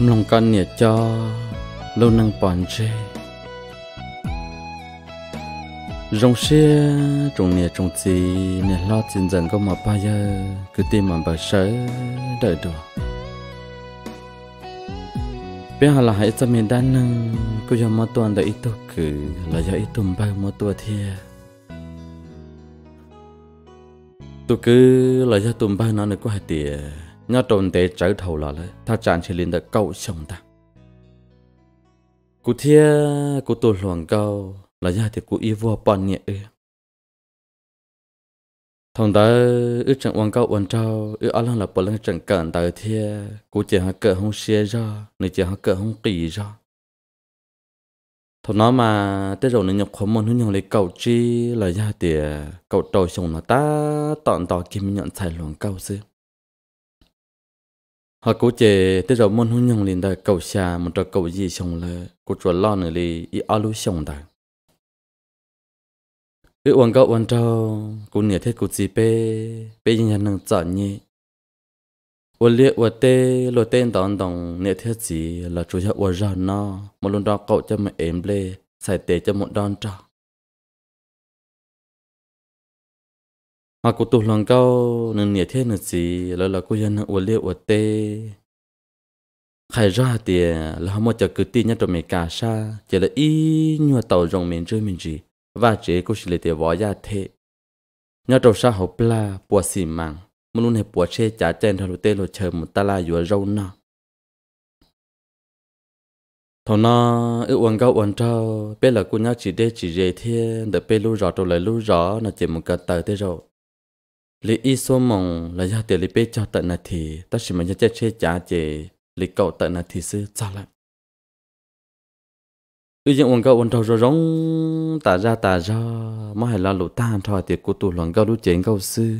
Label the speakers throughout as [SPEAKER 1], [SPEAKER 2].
[SPEAKER 1] lòng con nhẹ cho lâu năng bòn chê rong xe trồng nhẹ trồng gì nhẹ lo tiền dần có mà bao giờ cứ tìm mà bờ sớ đợi đùa bây giờ là hãy cho mình đan nâng cứ cho mà toàn đợi ít tôi cứ là giờ ít tùm bao mà tôi thia tôi cứ là giờ tùm bao nó nữa có hai tiền nhà trồn tế trở thầu là lấy ta chán chỉ lên được câu chồng ta cụ thia cụ tổ luồng câu Là gia thì cụ y vua bọn nhẹ ư thằng ta ư chẳng uống câu uống trao Ư á lăng là bỏ lăng chẳng cản ta thia cụ chỉ hạ cỡ không xia ra Nữ chỉ hạ cỡ không kỳ ra thằng nó mà tới rồi nó nhập khó môn nó nhận lấy cầu chi là gia thì cậu trồi sùng nó ta tọn tỏ kim nhận xài luồng cầu xưa họ cố chế tới rồi môn hôn nhung liền đời cầu xa một trò cầu gì xong là cố chúa lo nữa lì y alu xong đời cứ uống gạo uống trâu cố nửa thế cố gì bê bê nhìn nhận năng chọn nhỉ uống liệt uống tê lo tên đòn đòn nửa thế gì là chủ yếu uống ra nó một lần đó cậu cho mẹ em lê xài tê cho một đòn trâu mà cô tụt lòng câu nên nhẹ thế nữa gì là là cô dân uổng liệu uổng tê khai ra thì là họ một chợ cứ tin nhất trong mình cả sa chỉ là ý nhua tàu rong mình chơi mình gì và chế cô chỉ là tiền võ gia thế nhất trong sa học la bùa xì mang, muốn luôn hẹp bùa che chả chen thằng tê lo chờ một ta la vừa râu nọ thằng nó ước uống câu uống trâu bây là cô nhớ chỉ để chỉ dễ thế để bây lu rõ trong lời lu rõ là chỉ một cái tờ thế rồi lý y số mong là gia tiền lý bê cho tận là thì ta chỉ mình cho chơi trả chế lý cậu tận là thì sư sao lại ư những quần cậu quần trâu rồi rong tả ra tả ra mà hay là lũ tan thôi thì cô tụ loạn cậu lũ chuyện cậu sư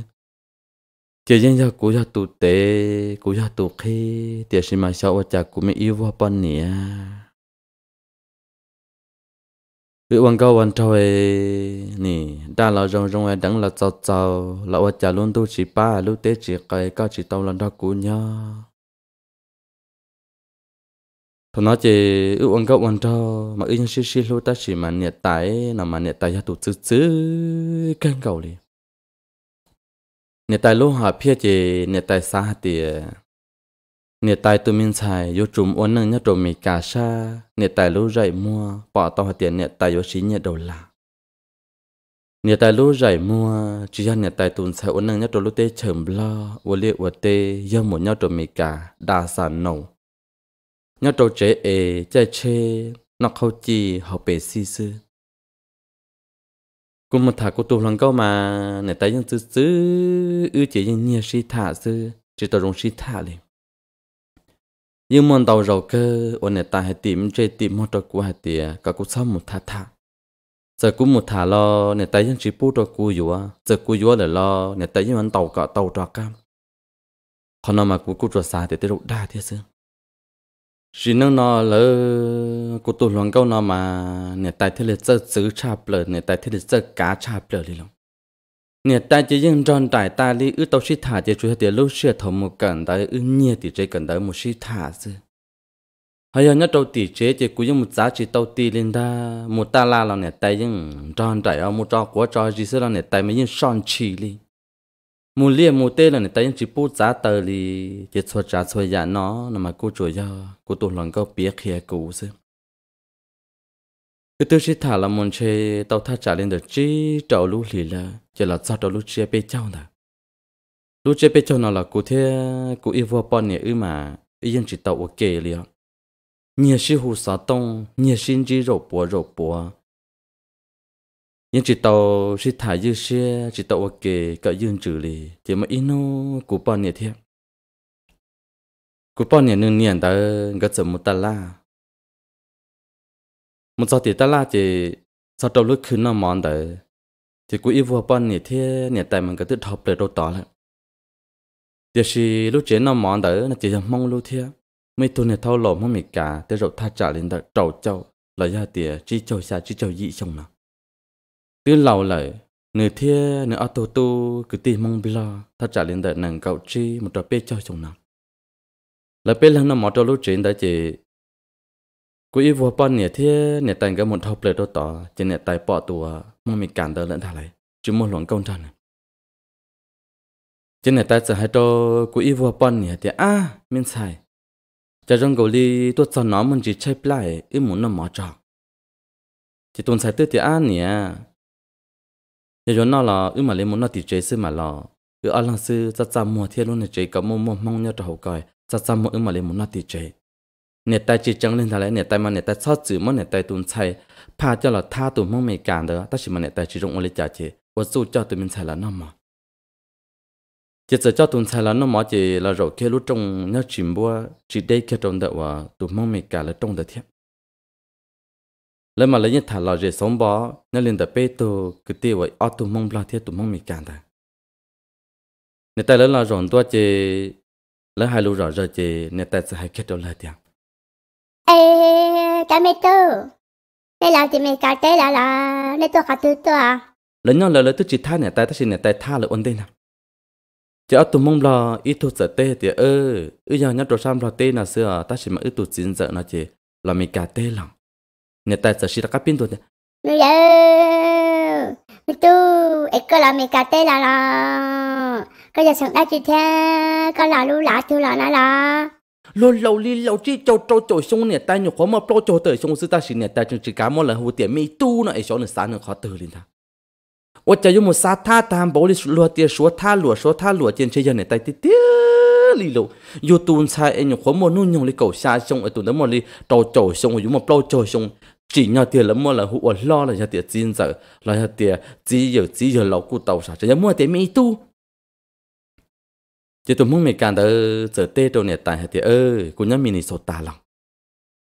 [SPEAKER 1] chỉ riêng cho cô cho tụ tế cô cho tụ khi thì xin mà sao cha cô mới yêu vào bên nè vì ông cao ông trời nè đa là rong rong ai đắng là cháu cháu là ông cha luôn tu chỉ ba lúc tết chỉ cái cao chỉ tàu là đó cũ nhá thôi nói chỉ ưu ông cao ông trời mà ưu nhân xí xí lúc ta chỉ mà nhiệt tái là mà nhiệt tái ya tụt chữ chữ căng cầu đi nhiệt tái lúc họ phía chỉ nhiệt tái xa thì เนี่ยตายตัวมินชายยูจุ่มอ้วนนึงเนี่ยตัวมีกาชาเนี่ยตายรู้ใจมัวปอต่อหัวเตียนเนี่ยตายยูชิ้นเนี่ยโดนละเนี่ยตายรู้ใจมัวจีฮันเนี่ยตายตุนชายอ้วนนึงเนี่ยตัวรู้เตเฉิมบลอวัวเลี้ยวเตย่อมหมดเนี่ยตัวมีกาดาสันโนเนี่ยตัวเจเอเจเชนอกเขาจีเขาเปซีซื้อกูมาถากูตัวหลังก็มาเนี่ยตายยังซื้อซื้ออือเจียยังเนี่ยชีถาซื้อจีตัวรงชีถาเลย nhưng mòn tàu rầu cơ ôn này ta hãy tìm chơi tìm một trò cua hãy tìa cả cú sau một thà thà giờ cú một thà lo này tay những chỉ bút trò cua dùa giờ cua yếu là lo này tay những món tàu cả tàu trò cam còn nó mà cú cú trò xa thì tới độ đa thế chứ chỉ nâng nó lỡ cú tụt loạn câu nó mà này tay thế là chơi chữ cha lỡ này tay thế là chơi cá cha lỡ đi lòng เนี่ยแต่จะยังจอนแต่ตาลีอือตอชิถาจะช่วยเตียลูกเชื่อถมกันแต่อือเนี่ยติเจกันแต่มุชิถาซึเฮ้ยนี่ตัวตีเจ๊เจ๊กูยังมุจ้าจีตัวตีลินดามุตาลาเราเนี่ยแต่ยังจอนแต่เอามุจอกัวจอจีเสเราเนี่ยแต่ไม่ยังซ่อนชีลีมูเลียมูเต้เราเนี่ยแต่ยังจีปูจ้าเตอลีเจ๊ชัวจ้าชัวยาเนาะนั่นมากูช่วยยากูตัวหลังก็เปียกเขียกูซึ cứ tôi sẽ thả là muốn chơi tàu tha trả lên được chứ trầu lũ lì là chỉ là sao trầu lũ chia bê cháu nè lũ chia bê cháu nó là cụ thế cụ yêu vợ bọn này ư mà yên chỉ tàu ok liền nhiều sĩ hồ sa tông nhiều sinh chỉ rộp bùa rộp bùa yên chỉ tàu sẽ thả như xe chỉ tàu ok cả yên trừ lì chỉ mà ít nó cụ bọn này thiệt cụ bọn này nương niên ta gật sớm một tala một giờ thì ta là thì sau đầu lúc khứ nó mòn đấy thì cũng yêu vừa bọn nhỉ thế nhỉ tại mình cái tự học để đâu tỏ lại thì khi lúc chế nó mòn đấy là chỉ mong lúc thế mấy tuần này thâu lộ mà mình cả để rồi tha trả lên đó trầu châu là do tiền chỉ châu xa chỉ châu dị trong nào từ lâu lại nửa thế nửa auto tu tu cứ tìm mong bị lo tha trả lên đó nàng cậu chi một trò bê cho trong nào là bê lần nó mỏ trâu lúc chế đấy chỉ กูอีวัวปอนเนี่ยที่เนี่ยแต่งกับมันทบเลยตัวต่อจะเนี่ยไตปอตัวมันมีการเดินเล่นทะไรจุมหลวงกงจันจะเนี่ยไตจะให้ตัวกูอีวัวปอนเนี่ยที่อ้ามินใช่จะจงกูลีตัวจอนน้องมันจีใช้ปลายอีหมุนน้ำหมอจอกจะตุนใส่ตัวที่อ้าเนี่ยจะย้อนนอละอีมาเลยมันนอติเจซื้อมาละอืออัลลังซื้อจะจำมัวเที่ยรุ่นเจกับมัวมัวมองเนี่ยจะหัวก่อยจะจำมัวอีมาเลยมันนอติเจเนี่ยตาจีจังเล่นทะเลเนี่ยตามันเนี่ยตาซอจือมันเนี่ยตาตุนใช้พาเจ้าหลอดท่าตุนมั่งไม่การเด้อตั้งชิมันเนี่ยตาจีจงอุลิจ่าเจว่าสู้เจ้าตุนมินใช้ละน้อมอจะจะเจ้าตุนใช้ละน้อมอเจเราเราแค่รู้จงเนื้อชิมบัวจีได้แค่ตรงเด้อว่าตุนมั่งไม่การและตรงเด้อเทียแล้วมาเลยเนี่ยถ้าเราจะสมบ่นั่นเล่นแต่เป้ตัวก็ตีว่าอตุนมั่งปลาเทียตุนมั่งไม่การเด้อเนี่ยแต่แล้วเราหลอนตัวเจแล้วให้รู้เราเจเนี่ยแต่จะให้แค่ตรงเลยเดียว
[SPEAKER 2] Ê, cái mê tơ. Thế là chị mày cái thế là là nên tôi khát tư tôi à.
[SPEAKER 1] Lần nhau lời lời tôi chỉ tha nè tay ta xin nè tay tha lời ổn định nè. À? Chỉ ở tụi mông là ít tụt sợ tê thì ơ, ư giờ nhắc rồi xăm là tê là xưa ta chỉ mà ít tụt xin sợ nó chỉ là mình cả tê lòng. Nè tay sợ xí là các pin tụt nè.
[SPEAKER 2] Nè giờ, mẹ tu, ấy có là mình cả tê là là, có giờ sáng đã chỉ theo, có là lũ lá thứ là nó là
[SPEAKER 1] lo lâu li lâu chi cho cho cho xong nè ta nhục có mà pro cho tới xong sư ta xin nè ta chừng chỉ cá mò là hồ tiền mi tu nó ấy cho nó sáng nó khó từ lên ta ô cha dùng một sa tha tam bảo li lo tiền số tha lúa số tha lúa trên chơi giờ nè ta tí tí li lo yo tuôn sai anh nhục có mò nu nhung li cầu xa xong ở tuôn đó mò li cho cho xong rồi dùng một pro cho xong chỉ nhau tiền lắm mò là hồ lo là nhà tiền chín giờ là nhà tiền chỉ giờ chỉ giờ lâu cụ tàu sao chỉ nhà mò tiền mi tu chỉ tụi muốn mình càng tới giờ tê đồ này tại hạt thì ơ cô nhớ mình đi sốt ta lòng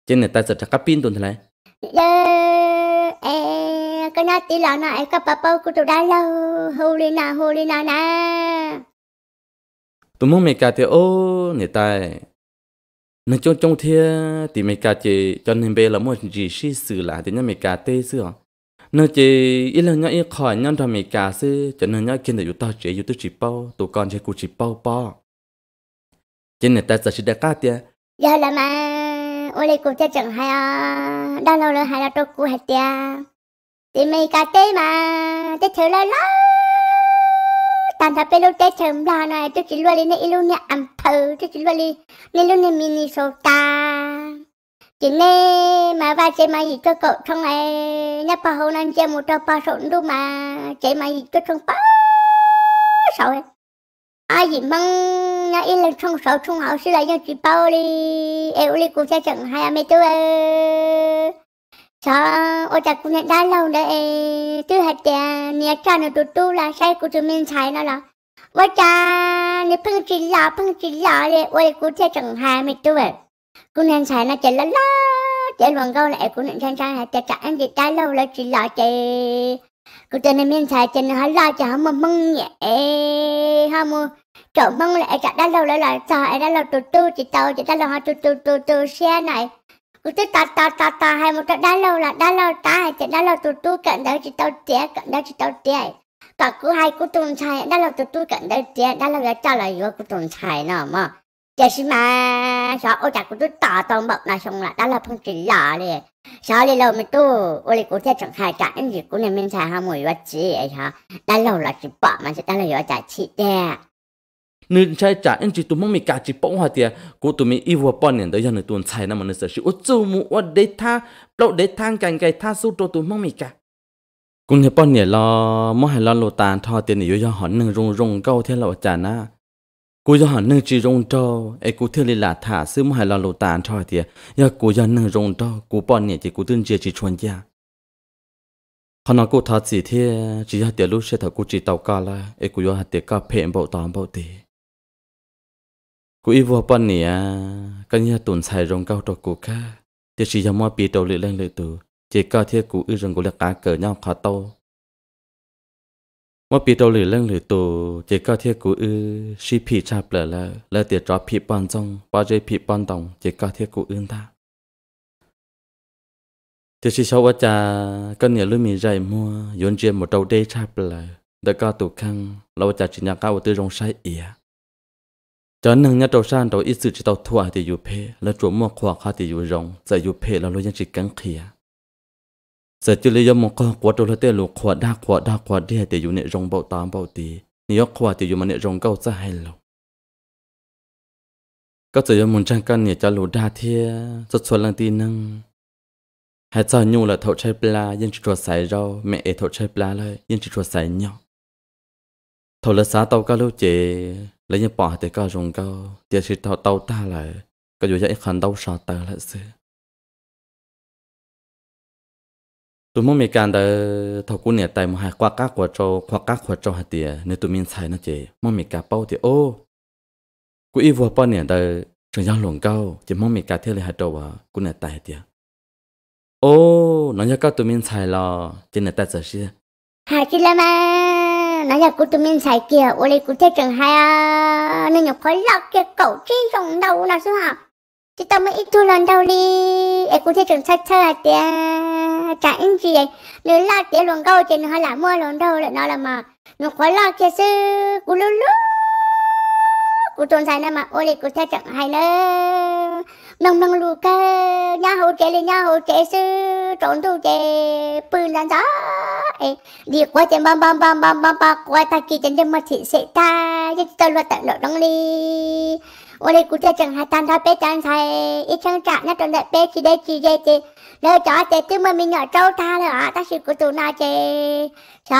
[SPEAKER 1] trên này ta sẽ chắc cái pin tụi này
[SPEAKER 2] dạ, cái nát tí là nó cái bà bầu của tụi đã lâu hô lên nào hô lên nào nè
[SPEAKER 1] tụi muốn mình càng thì ô này tại nó trong trong thia thì mình càng chỉ cho nên bây là muốn gì sĩ sự là thì nhớ mình càng tê xưa nơi chị ít lần nhớ khỏi nhân thầm mì cả sư cho nên nhớ kinh để chúng ta chỉ chúng ta chỉ bao tụ con chỉ cụ chỉ bao bao cho nên ta sẽ chỉ đặt cá tiền
[SPEAKER 2] giờ là mà ôi lấy cụ cho chẳng hay à đang lâu rồi hay là tôi cụ hay tiền thì mì cả tê mà tê chờ lâu lâu tàn thà pelo tê thử lâu này tôi chỉ luôn đi nơi luôn nhà ăn thử tôi chỉ luôn đi nơi luôn nhà mini sô ta chính nè mà và chế mà gì cho cậu trong này nhấp bà hôn anh chế một trò bà sụn đu mà chế mà gì cho trong bà sợ ấy ai gì măng nhà yên lên trong sợ trong hậu sẽ lại nhau chị bao đi em đi cùng cha chẳng hai mươi tư sợ ô cha cũng nhận đã lâu đấy tư hạt chè nhà cha nó tụt tu là sai của chúng mình sai nó là Vợ cha nếu phân chỉ là phân chỉ là để ô đi cùng cha chẳng hai mươi tư nó lại chạy anh lâu 구는 chỉ lo chạy 가오라 tên 산사나 짜짜 안지 딸라오라 질라제 lo chạy 쟤는 할라자 한번 멍예 하모 chỗ mong lại chạy đã lâu lại là chả đã lâu tu tu chỉ tàu chỉ đã lâu tu tu tu tu xe này cứ tới ta ta ta ta hai một cái đã lâu là đã lâu ta chỉ đã lâu tu tu cận đó chỉ tàu trẻ cận đó chỉ tàu trẻ cả cứ hai cứ tuần xài đã lâu tu tu cận đó trẻ đã lâu là chả là vừa cứ tuần xài nào mà 解释嘛，啥我家古都大当木那上了，打了碰见拉嘞，啥里老么多，我哩古天正开展，你古里面才还没有几一下，打了了就把嘛就打了有在起的。
[SPEAKER 1] นึู่ใช่จ้ะเอ็นจีตัวมีการจีป้องหัวเตียกูตัวมีอีวัวป้อนเนี่ยเดี๋ยวหนึ่งตัวใช่นะมันเสือชิวจู่มือว่าเดท่าเราเดท่างกันไกท่าสู้ตัวตัวมึงมีการกูเห็นป้อนเนี่ยรอม่งเห้นรอโลตานทอเตียนอยู่ย่อหอนหนึ่งรุงรุงเก้าเท่าเราจ้ะนะกูจะหันนึ่งจีรงโตไอ้กูเทื่อเลยหลาถาซื้อมาให้เราโลตานชอยเถียยากูจะนึ่งรงโตกูป้อนเนี่ยจีกูตื่นเจียจีชวนยาขณะกูทอดสีเทียจีจะเดี๋ยวลูกเชื่อกูจีเตากาละไอ้กูยอหัดเดี๋ยวก็เพ่งเบาตอนเบาตีกูอีวัวป้อนเนี่ยก็เนี่ยตุนใส่รงเก้าตัวกูค่ะเดี๋ยวจีจะมัวปีโตหรือเล่นเลยตัวจีก็เทียกูอือรงกูเล็กกาเกิดย่อขาโตว่าปีโตหรือเรื่องหรือตัวเจ้าเทียกูอือชีพีชาเปล่าละแล้วเดี๋ยวจอพีปอนจงปอเจพีปอนตองเจ้าเทียกูอื่นตาเจ้าชีชาวจาก็เหนือลุ่มีใจมัวย้อนเจียมหมดเตาได้ชาเปล่าแต่ก็ตุกขังเราจะจินยาก้าวตื้อรงใช้เอียจอนหนึ่งเนี่ยตัวชานตัวอิสุจิตตัวทัวที่อยู่เพแล้วจวมัวขวาข้าที่อยู่รองจะอยู่เพแล้วเรายังจิกังเขีย sẽ chỉ lấy một con quạt đồ là tên lục quạt đa quạt đa quạt đi để dùng nệ rong bao tám bao tì nhiều quạt để dùng mà nệ rong câu ra hay lâu các giờ muốn trang căn nè cho lù đa thia rất xuân lang tì năng hai giờ nhu là thầu chơi pla yên chỉ chuột sải rau mẹ ấy thầu chơi pla lại yên chỉ chuột sải nhau thầu là xá tàu cá lưu chế lấy những bỏ để cá rong câu, để chỉ thầu tàu ta lại cái dù vậy khăn tàu sạt tờ lại xưa tôi muốn mình cần đỡ thầu cú nè tại một hai qua các quả cho qua các quả cho hạt tiền nên tôi mình sai nó chỉ mong mình cả bao thì ô cú y vừa bao nè đỡ trường giáo luồng cao chỉ mong mình cả theo lời hạt trâu à cú nè tại tiền ô nó nhớ các tôi mình xài lò chỉ nè tại giờ xí
[SPEAKER 2] hai chị làm à nó nhớ cú tôi mình xài kia ô lấy cú theo trường hai à nên nhớ khói lọc kia cậu chi trong đầu là sao hả chị tao mới ít thu lần đâu đi em cũng thấy trường sách sao là tia trả anh gì vậy nếu lo tia luôn câu thì nó là mua luôn đâu lại nói là mà nó khó lo kia sư cú lú lú cú trốn sai nè mà ôi lì cú theo chẳng hay nữa nông nông lù cơ nhà hồ trẻ lì nhà hồ trẻ sư trốn thu trẻ bươn đàn gió đi qua trên bam bam bam bam bam bam qua ta kia chân chân mà chị sẽ ta chứ tao lo tận lộ đóng đi 올해 구제 정하단 다 빼잔 사이 이청 짜나 돈데 빼지대 지제지 nơi chó tê tư mà mình nhỏ trâu ta là ta chỉ có tù na chê chó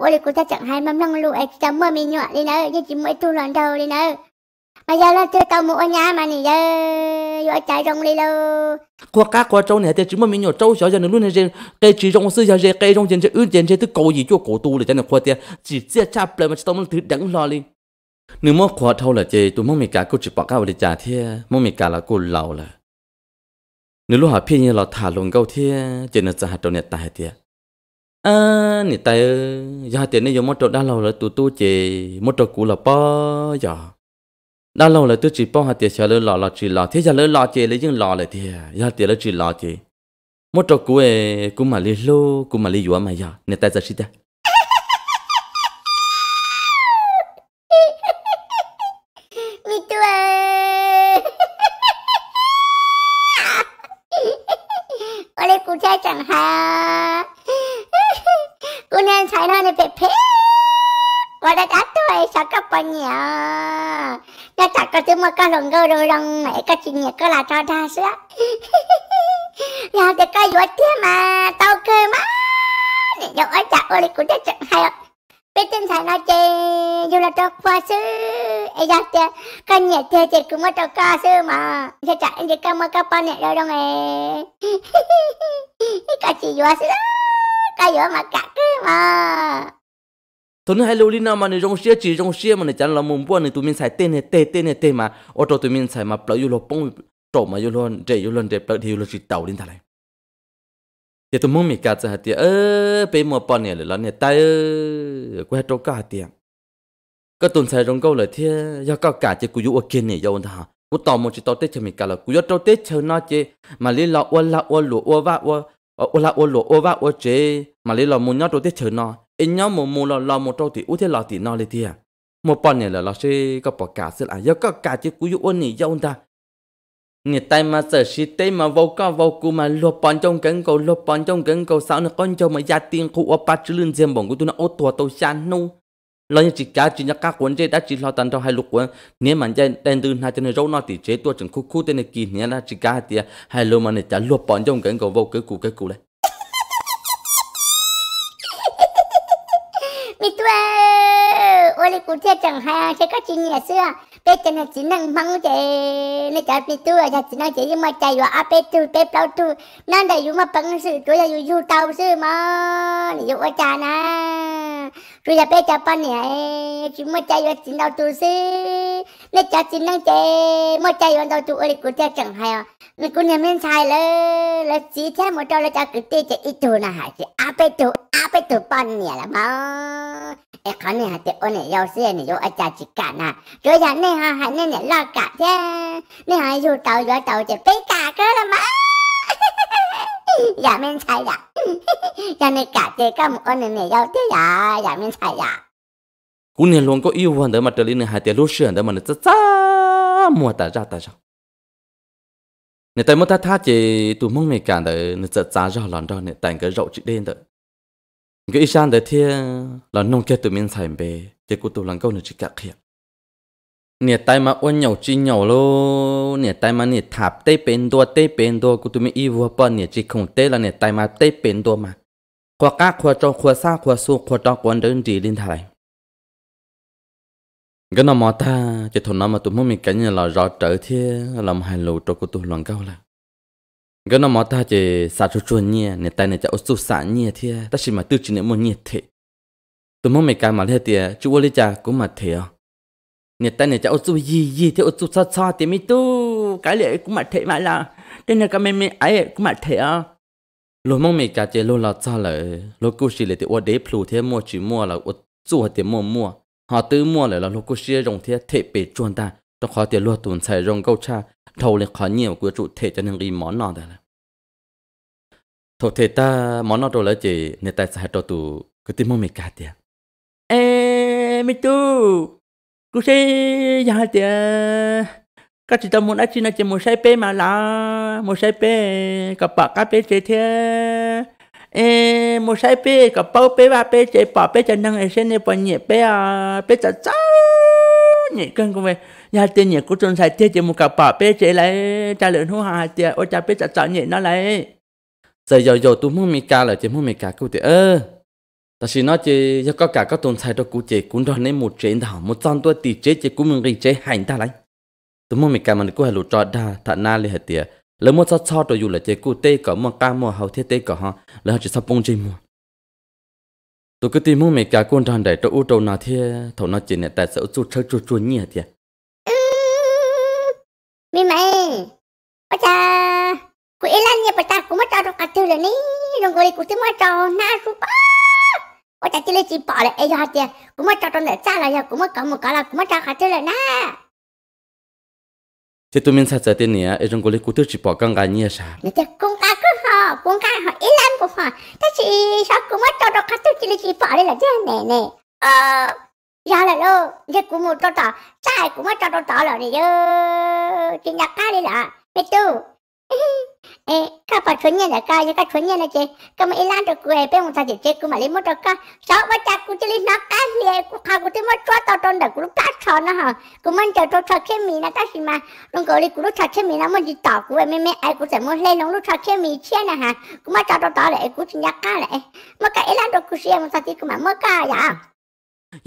[SPEAKER 2] ô lì chẳng hay mắm năng lụi chấm mà mình nhỏ đi nơi nhưng chỉ mới tu lần đầu đi nơi mà giờ nó chưa tao mua nhà mà nè giờ giờ chạy trong đi luôn.
[SPEAKER 1] qua cá qua trâu này thì chỉ mà mình trâu giờ trâu小姐 luôn là cái chỉ trong sư giờ cái trong trên trên ưu trên trên thứ cầu gì cho cổ tu để cho nó qua tiền chỉ chia cha lại mà chỉ tao muốn thứ đẳng lo đi หนึ่งมอขวาเท่าละเจตัวมอมมการกุจิปอกก้าวริจ่าเทียมอมมการละกุลเหล่าละหนึ่งลูกหาพี่เนี่ยเราถ่าลงเก้าเทียเจนจะหาตัวเนี่ยตายเทียอ่านี่ตายยาเตียนนี่ยมอตัวด้านเราละตัวตู้เจมอตัวกูละป้อยาด้านเราละตัวจีป้อหาเตียเชลหล่อหล่อจีหล่อเทียเชลหล่อเจเลยยิ่งหล่อเลยเทียยาเตียละจีหล่อเจมอตัวกูเอกูมาลีลูกูมาลีอยู่อะม่ยา เนี่ยตายจะชิดได้
[SPEAKER 2] ka rong go rồi rong mẹ ka chuyện nhật ka là cho ra sữa nào thì cái vợ thế mà tao kê má nhậu ở chặt ô cũng chắc chắn hay ạ biết tin thầy nói chê dù là cho qua sư ấy ra chê ka nhà chê chị cũng mới cho ca sư mà sẽ chặt anh chị ka mơ ka pa nhẹ rồi đâu nè ka chị vợ sư đó ka vợ mà cái mà
[SPEAKER 1] tuần hai lâu lina mà nó rong xe chỉ rong xe mà nó chẳng là mồm bua này tụi mình xài tên này tê tên này tê mà ô tô tụi mình xài mà plug yêu lo bông trộm mà yêu lo để yêu lo để plug thì yêu lo chỉ tàu đến thà này thì tụi mông mình cả giờ thì ơ bé mà bọn này là này tay ơ quay trâu cả tiền cái tuần xài rong câu lời thì do cao cả chỉ cú yêu này do anh ta cú chỉ tàu tết chơi mình cả là cú yêu tết chơi nó chứ mà liên là ô la ô lụa ô va ô ô la ô lụa ô va ô chế mà liên là muốn nhớ trâu tết chơi nó in nhau một mù là là một trâu thì út thế là thì nó lên thì à một bọn này là là sẽ có bỏ cả sự là do có cả chứ cú ôn này do ta người tay mà sợ xí tay mà vô có vô cú mà lo bọn trong cánh cầu lo bọn trong cánh cầu sao nó con cho mà gia tiền khu ở ba chữ lên xem bọn của tôi nó ô tua tàu san nu lo như chỉ cá chỉ nhắc các quấn chơi đã chỉ lo tận cho hai lục quấn nếu mà chơi đen từ hai chân này râu nó thì chế tua chừng khu khu tên này kỳ nhé là chỉ cá thì hai lô mà này chả lo bọn trong cánh cầu vô cái cụ cái cụ đấy
[SPEAKER 2] with oli cũng thế chẳng hay sẽ có chuyện nhà xưa bé chân là chỉ năng mắng chị nó chả bị tu à chỉ năng chỉ nhưng mà chạy vào áp tu bé bao tu nên đại chúng mà bằng sự tôi là dù tàu sự mà ví dụ ở cha na tôi là bé cha pan nè chúng mà chạy vào chỉ nào tu sự nó chả chỉ năng chị mà chạy vào đâu tu oli cũng thế chẳng hay à nó cũng nhà mình sai là là chỉ thế một trâu là chả cứ tê chạy ít tu là hại chị áp tu áp tu pan nè là mà e khó nè hạt tiệm ôn nè yêu xe nè yêu ai cha chỉ cả dạ, nè rồi giờ nè lo cả chứ nè ha yêu tàu yêu tàu chỉ bé cả cơ mà dạ mình sai dạ dạ nè cả chơi cả một ôn nè nè yêu thế dạ dạ mình sai dạ.
[SPEAKER 1] luôn có yêu hơn đó mà trở lên nè hạt tiệm lúa sườn đó mà nè chá chá mua ta ra ta ra nè tay mua ta tha chỉ tụi mong mày cả đó nè chá chá ra lòn đó nè tay cái rậu chỉ đen cái isan để thia là nông kia tụi mình xài bề thì cô tụi lần câu nữa chỉ cả kia nè tay mà ôn nhậu chi nhậu lô nè tay mà nè thạp tê bền đồ tê bền đồ cô tụi mình yêu vua bận nè chỉ không tê là nè tay mà tê bền đồ mà khoa cá khoa trong khoa xa khoa su khoa trong quan đơn gì lên thay cái nào mà ta chỉ thôi nào mà tụi mình cái nhà là rõ trở thì làm hành lộ cho cô tụi lần câu là cái nó mà ta chỉ xả chút chút nhẹ nên tay nè cho út xả nhẹ thế ta chỉ mà tự chỉ nè mua nhẹ thế tôi muốn mấy cái mà thế thì chú ơi cha cũng mà thế à nên tay nè cho út gì gì thế út sao sao thì mới tu cái lệ cũng mà thế mà là thế là cái mẹ mẹ ấy cũng mà thế à lúc mong mấy cái chỉ lúc là sao lại lúc cú xí lại thì út để plu thế mua chỉ mua là út chú thì mua mua họ tự mua lại là lúc cú xí rồng thế thế bị chuồn ta cho khó tiền lúa tuần xài rong câu cha thầu lên khó nhiều của trụ thể cho nên ghi món nọ đấy thổ thể ta món nọ rồi là chỉ nên ta xài cho tu cứ tìm mong mình cả tiền ê mi tu cứ xe giá tiền các chị tâm muốn ăn chín ăn muốn sai pe mà là muốn sai pe cặp bạc cặp pe chế thế ê một sai pe cặp bao pe ba pe chế bỏ pe chân năng ấy xem này bỏ à pe chả cháu nhẹ cân của mình nhà tiền nhỉ cũng trôn sai thế chỉ một cặp bỏ bé chế lấy cha lớn hú hà tiền ôi cha bé chặt chọn nhện nó lấy giờ giờ giờ tôi muốn mi ca là chỉ muốn mi ca cụ tiền ơ ta chỉ nói chỉ do có cả các tôn sai đó cụ chế, cũng đó nên một chế thảo một trăm tuổi tỷ chế chỉ cũng mình đi chế hành ta lấy tôi muốn mi ca mình cũng hay lụt trọ đa thằng na liền tiền lỡ mua cho cho tôi dù là chế cụ tê cả mua ca mua hậu thiết tê cả ha lỡ chỉ sắp bông chế mua tôi cứ tìm mua mấy cái con thằng để tôi u trâu na thế thầu nó chỉ này tại sao chú chơi chú chú nhỉ thế
[SPEAKER 2] mi mày bà cha của lan nha bà cha cũng mất tao trong cả thứ rồi ní rồi gọi của tôi mất tao na su ba bà cha chỉ lấy chỉ bỏ lại ai cho tiền cũng mất tao trong để cha là giờ cũng mất cả một cả là cũng mất tao cả thứ rồi na
[SPEAKER 1] thế tụi mình sao giờ tiền nè ai trong gọi của tôi chỉ bỏ căng cái nhia sao nè chắc
[SPEAKER 2] con cá cứ họ con cá họ ý lan của họ thế chỉ sao cũng mất tao trong cả tư chỉ lấy chỉ bỏ lại là thế nè nè ờ dạ là lô giật của một trò trò sai của mất trò trò trò là này chứ chị nhặt cá đi là mẹ tu ê cá phải chuẩn nha là cá như cá chuẩn nha là chị cái mà ilan được quê bên một thằng chị chết của mà lấy mất trò cá sáu bắt chặt của chị lấy nó cá liền của thằng của tôi mất trò trò tròn được của lúc tát tròn nó hả của mình chờ trò trò khi mình là tát gì mà lúc gọi đi của lúc trò khi mình nó mình chỉ tỏ của em mẹ ai của sẽ muốn lên nó lúc trò khi mình chia nè hả của mất trò trò trò lại của chị nhặt cá lại mà cái ilan được của chị em một thằng chị của mà mất cá vậy dạ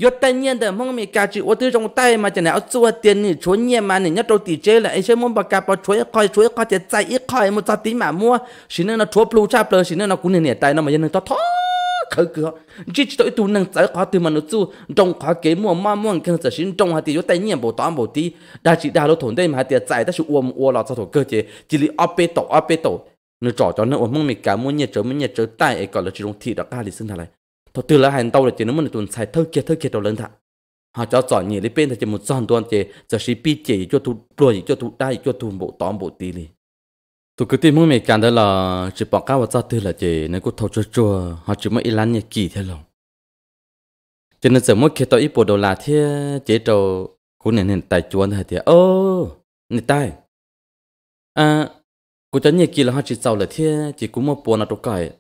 [SPEAKER 2] yo ta
[SPEAKER 1] nhiên de mong mi ka chi wo tu trong mà ma này, ao chu tiền ni chu nhiên ma ni nhất trâu ti chế là ấy sẽ muốn bà ka pa chuối coi chuối coi tiền chạy ít coi một tí mà mua xin nên nó chuối plu cha plu xin nên nó cũng nè tai nó mà dân nó thó khởi cửa chỉ chỉ tôi tu năng giải khóa từ mà nó chu trong khóa kế mua ma mua cái nó xin trong hạt thì yo ta nhiên bộ toán bộ tí đa chỉ đa lô thốn đây mà tiền chạy ta chịu uom uo lọ sao thổ cơ chế chỉ li ope tổ ope tổ nó trỏ cho nó uom mong mi cả mua nhiệt trở mua nhiệt trở tai ấy còn là chỉ trong thị đặc ca thì sinh thà lại thọ từ là hành tàu là chỉ nó muốn tuần sai thơ kia thơ kia đầu lớn thà họ cho giỏi nhỉ lấy bên thì chỉ một giòn tuần chỉ giờ sĩ pi chỉ cho thu đuổi cho thu đai cho thu bộ tóm bộ tì li tụ cứ tin mỗi mấy cái đó là chỉ bỏ cao và cho từ là chỉ nên cứ thâu cho cho họ chỉ mới ít lăn nhỉ kỳ thế lòng cho nên giờ mỗi khi tôi ít bộ đồ là thế chế trâu cũng nên hiện tại chuan thì ô nè tai à cô cho nhỉ kỳ là họ chỉ sau là thế chỉ cũng một bộ nào đó cái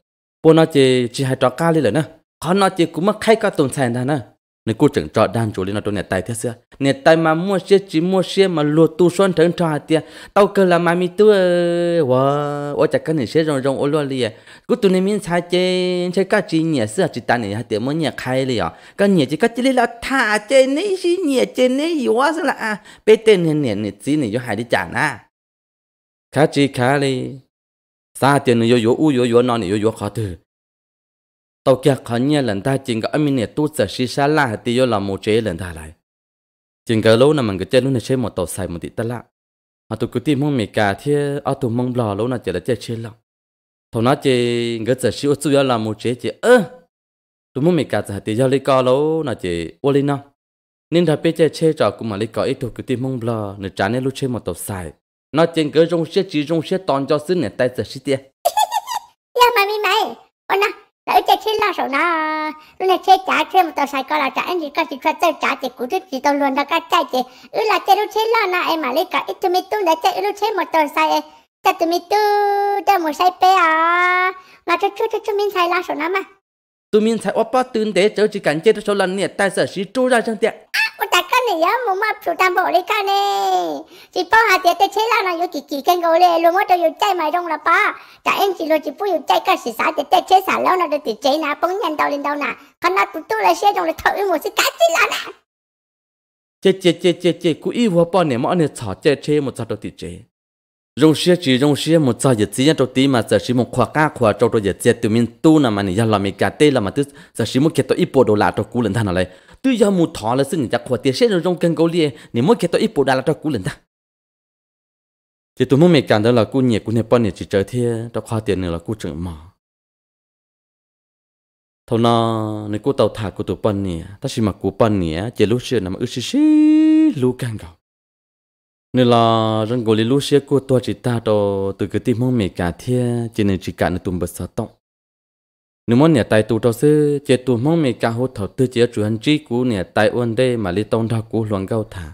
[SPEAKER 1] bộ nào chỉ chỉ hai trò cá đi là nè khó nói chỉ cũng mất khai cả tồn tại đó nè nên cô chẳng cho đàn chủ lên nó tôi nẹt tay thế xưa nẹt tay mà mua xe chỉ mua xe mà lùa tu xuân thằng trò hạt tiền tao cơ là mà mi tu wow ôi chắc cái này xe rong rong ô lo liền cứ tụi này miếng sai chơi chơi cái chỉ nhẹ xưa chỉ ta này hạt tiền mới nhẹ khai liền cái nhẹ chỉ cá chỉ là thả chơi này chỉ nhẹ chơi này, quá xưa là à bê tên này này, nhẹ chỉ này cho hại đi chả na cá chỉ cá đi xa tiền này yo yo u yo yo nó này yo yo khó từ tàu kia khó nhẹ lần ta chỉ có mình nè tu sửa xí xa la thì yo là một chế lần ta lại chỉ có lâu nào mình cứ chơi luôn là chơi một tàu xài một tí ta lạ à tụi cứ tìm mong mì cả thì à tụi mong lò lâu là chỉ là chơi chơi lắm thầu nó chỉ ngỡ sửa xí yo là một chế chỉ ơ tụi mong mì cả thì yo lấy co lâu nào chơi ô lên nào nên đã biết chơi chơi trò cũng mà lấy có ít tụi cứ tìm mong lò nửa trái nên lúc chơi một tàu xài nó chỉ cái rong xé chỉ rong xé toàn cho xứ nè tay sửa xí tiệt
[SPEAKER 2] làm mà mi mày ôn nào là chơi chơi lo sổ nó chơi trả chơi một tàu sai coi là trả anh chỉ có chỉ chơi trả chỉ cú thứ chỉ tàu luôn đó cả chơi chỉ là chơi lúc chơi lo na em mà lấy cả ít tụi mi tu đã chơi lúc chơi một tàu sai em tụi mi tu ta một sai pe à mà cho chú cho chú mình sai lo sổ mà
[SPEAKER 1] tụi mình sai ốp bao tương cháu chỉ cần chơi cho lần này tại sở sĩ trôi ra
[SPEAKER 2] trong 我大家你呀，我妈煮蛋包你看呢，只包下爹的车啦，那有几几根狗嘞，路我都有在买东了吧，但因只路只不有在干是啥的，在车上了那都得贼拿，甭人到领导拿，看那嘟嘟了些东了头，我是干起啦呢。
[SPEAKER 1] chế à. chế chế chế chế cú ý vừa bao nè mà anh thọ chế chế một sao đầu tí chế rong chỉ rong xia một sao giờ chỉ đầu tí mà giờ chỉ một khoa cá khoa trâu đầu giờ chế tụi mình tu nè giờ làm cái tê là mà tức giờ một cái tụi ít bộ đồ là trâu cú lên thằng tu giờ mù thọ là xin giặc khoa tiền sẽ rồi trong cân câu liê nếu mỗi cái tôi ít bộ đa là cho cú lần ta thì tụi mua mẹ cảm đó là cú nhẹ cú nhẹ bao nhiêu chỉ chơi thế cho khoa tiền nữa là cú trưởng mà thâu nó nên cú tàu thả của tụi bao nhiêu ta chỉ mặc cú bao nhiêu chỉ lúc xưa nằm ở xí xí lúc càng gạo nên là răng gối lúc xưa cú tôi chỉ ta cho từ cái tim mua mẹ cả thế chỉ nên chỉ cả nên tụi bớt sợ tông nếu muốn nhà tài tụ đầu sư chế tụ mong mình cả hốt thầu tư chế chủ hành trí cú nhà tài uẩn đê mà li tông đa cú loạn gâu thả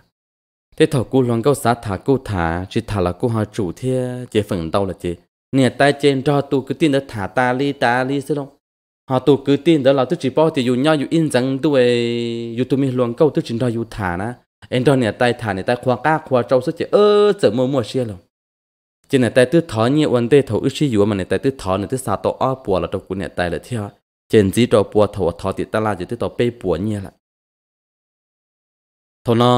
[SPEAKER 1] thế thầu cú loạn gâu sát thả cú thả chỉ thả là cú hòa chủ thế chế phần đâu là chế nhà tài trên cho tụ cứ tin đã thả ta li ta li sư đâu họ tụ cứ tin đó là tức chỉ bao thì dù nhau dù in rằng tuổi dù tụ mình loạn gâu tức chỉ đòi dù thả na em đòi nhà tài thả nhà tài khoa cá khoa trâu sư chế ơ chở mua mua xe lòng chỉ này tại tư thọ nhiều vấn đề thọ ước sử dụng mà này tại tư thọ này tư sa tổ ở bùa là trong cuốn này tại là theo trên chỉ cho bùa thọ thọ thì ta là chỉ tư tổ bê bùa nhiều là thọ nó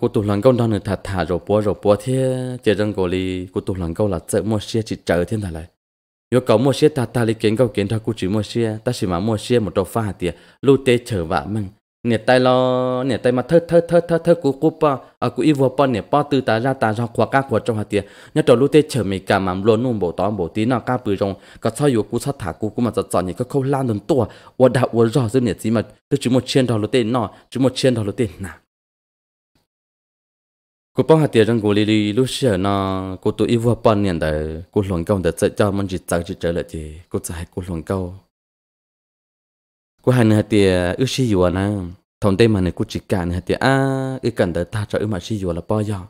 [SPEAKER 1] cô tụt lần câu đó này thật thà rồi bùa rồi bùa thế chỉ rằng cổ li cô tụt lần câu là chữ mua xe chỉ chợ thiên thật lại nếu có mua xe ta ta li kiến câu kiến thao cụ chỉ mua xe ta chỉ mà mua xe một đầu pha tiền lưu tế chờ vạ măng nè tay lo nè tay mà thơ thơ thơ thơ thơ cú cô pa à của y vừa pa nè pa từ ta ra ta ra qua các quạt trong hạt tiền nhớ trò lúc tết chờ mình cả mà luôn nung bộ tóm bộ tí nào cá bự rồng cả sau yếu cú sát thả cú cú mà giật giật những cái khâu lan đồn tua và đã và rõ giữa nè gì mà cứ chỉ một chiên đó lúc tết nọ chỉ một chiên đó lúc tết nà cú pa hạt tiền rằng cô lili lúc xưa nó cú tụi y vừa pa nè đời cú lồng câu để sẽ cho mình chỉ chạy chỉ trở lại thì cú chạy cú lồng câu cô hàn hạt tiệt ước sĩ dùa nè thông tin mà này cô chỉ cả hạt tiệt à ước cần đợi ta cho ước mà sĩ dùa là bao giờ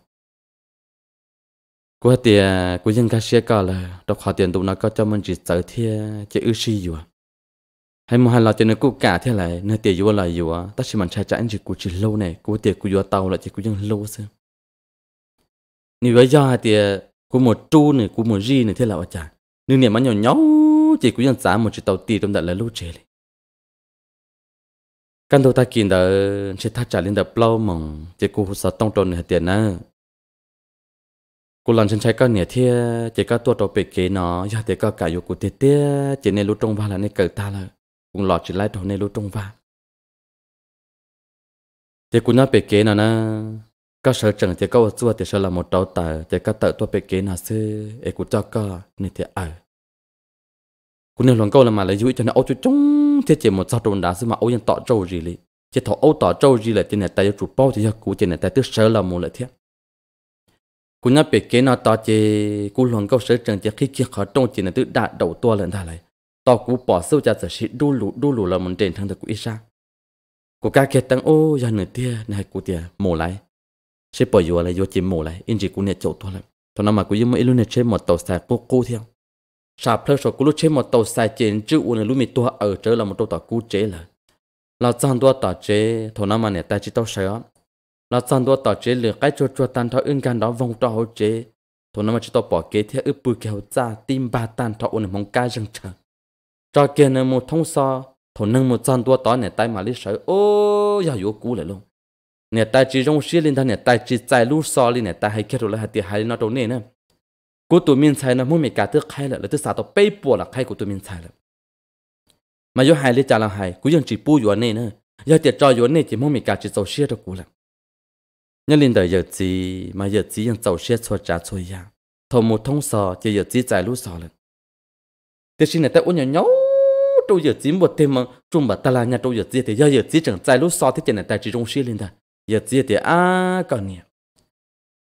[SPEAKER 1] của hạt tiệt của dân cá sĩ cả là đọc họ tiền tụ nó có cho mình chỉ tới thiệt chỉ ước sĩ dùa hay mà hai cho tiền cô cả thế này nơi tiệt dùa là dùa ta chỉ mình trai trai chỉ cô chỉ lâu này của tiệt của dùa tàu là chỉ cô dân lâu xem nếu bây giờ tiệt của một chu này của một gì này thế là ở chả nếu niệm mà nhỏ nhau chỉ cô dân giá một chỉ tàu tì trong đại là lâu chế này căn đầu ta kìm đã chết thắt trả lên đập plau mong chỉ cô sợ tông trôn hạt tiền á cô làm chân trái cái nẻ thia chỉ có tua trâu bể kế nó giờ chỉ có cả yêu cô tiệt tiệt, chỉ nên lúc trong vang là nên cởi ta là cũng lọt chỉ lại đầu nên lúc trong vang, chỉ cô nói bể kế nó na các sở trường chỉ có ở chùa thì sẽ là một trâu tờ chỉ có tờ tua bể kế nó sư ấy cô cho có nên thì ở ờ cú nên luận câu là mà lấy dưới cho nó ô cho chống chết chỉ một sao trồn đá xứ mà ô nhân tọ trâu gì lì chỉ thọ ô tọ trâu gì là trên này tay chụp bao thì cho cú trên này tay tức sợ là một lời thiết cú nhắc bị cái nó tọ chỉ cú luận câu sợ chân chỉ khi kia khó trông trên này tự đã đầu to lên thà lại tọ cú bỏ sâu ra sở sĩ đu lù đu lù là một trên thằng thật cú ít ra cú ca kia tăng ô nhà nửa tia này cú tia mổ lại sẽ bỏ vô lại vô chỉ mổ lại in gì cú này chỗ to lắm thằng nào mà cú yêu mấy luôn này trên một tàu xe cú cú theo sa phơ sổ cú lúc chế một tàu sai chén chứ u này lúc mi tua ở trở là một tàu tàu cú chế là là chăn tua tàu chế thổ nam mà nè ta chỉ tàu sai á là chăn tua tàu chế lừa cái chua chua tan thọ ưng gan đó vòng tàu hậu chế thổ nam mà chỉ tàu bỏ kế theo ướp bùi kéo ra tim ba tan thọ u này mong ca rừng chờ cho kia nè một thông sa, thổ nâng một chăn tua tàu nè tay mà lý sợi ô ya yếu cú lại luôn nè ta chỉ rong xí lên ta nè ta chỉ chạy lú so lên nè ta hay kết rồi là hạt tiền hai nó đâu nè nè của tụi minh xài nó mua mẹ cả thứ khai là là thứ sao tao bay bùa là khai của tụi minh xài là mà do hai lý trả là hai cú dân chỉ bù vô nè, nữa giờ tiệt cho vô nè chỉ mua mẹ cả chỉ tàu xe đâu cũng là nhân linh đời giờ chỉ mà giờ chỉ dân tàu xe xua trả xua ya thầu một thông sò chỉ giờ chỉ giải lũ sò là tiệt xin này ta uống nhỏ nhau trâu giờ chỉ một thêm mà trung bà ta là nhà trâu giờ chỉ thì giờ giờ gì chẳng giải lũ sò thì chỉ này ta chỉ trong xe linh đời, giờ chỉ thì à còn nhiều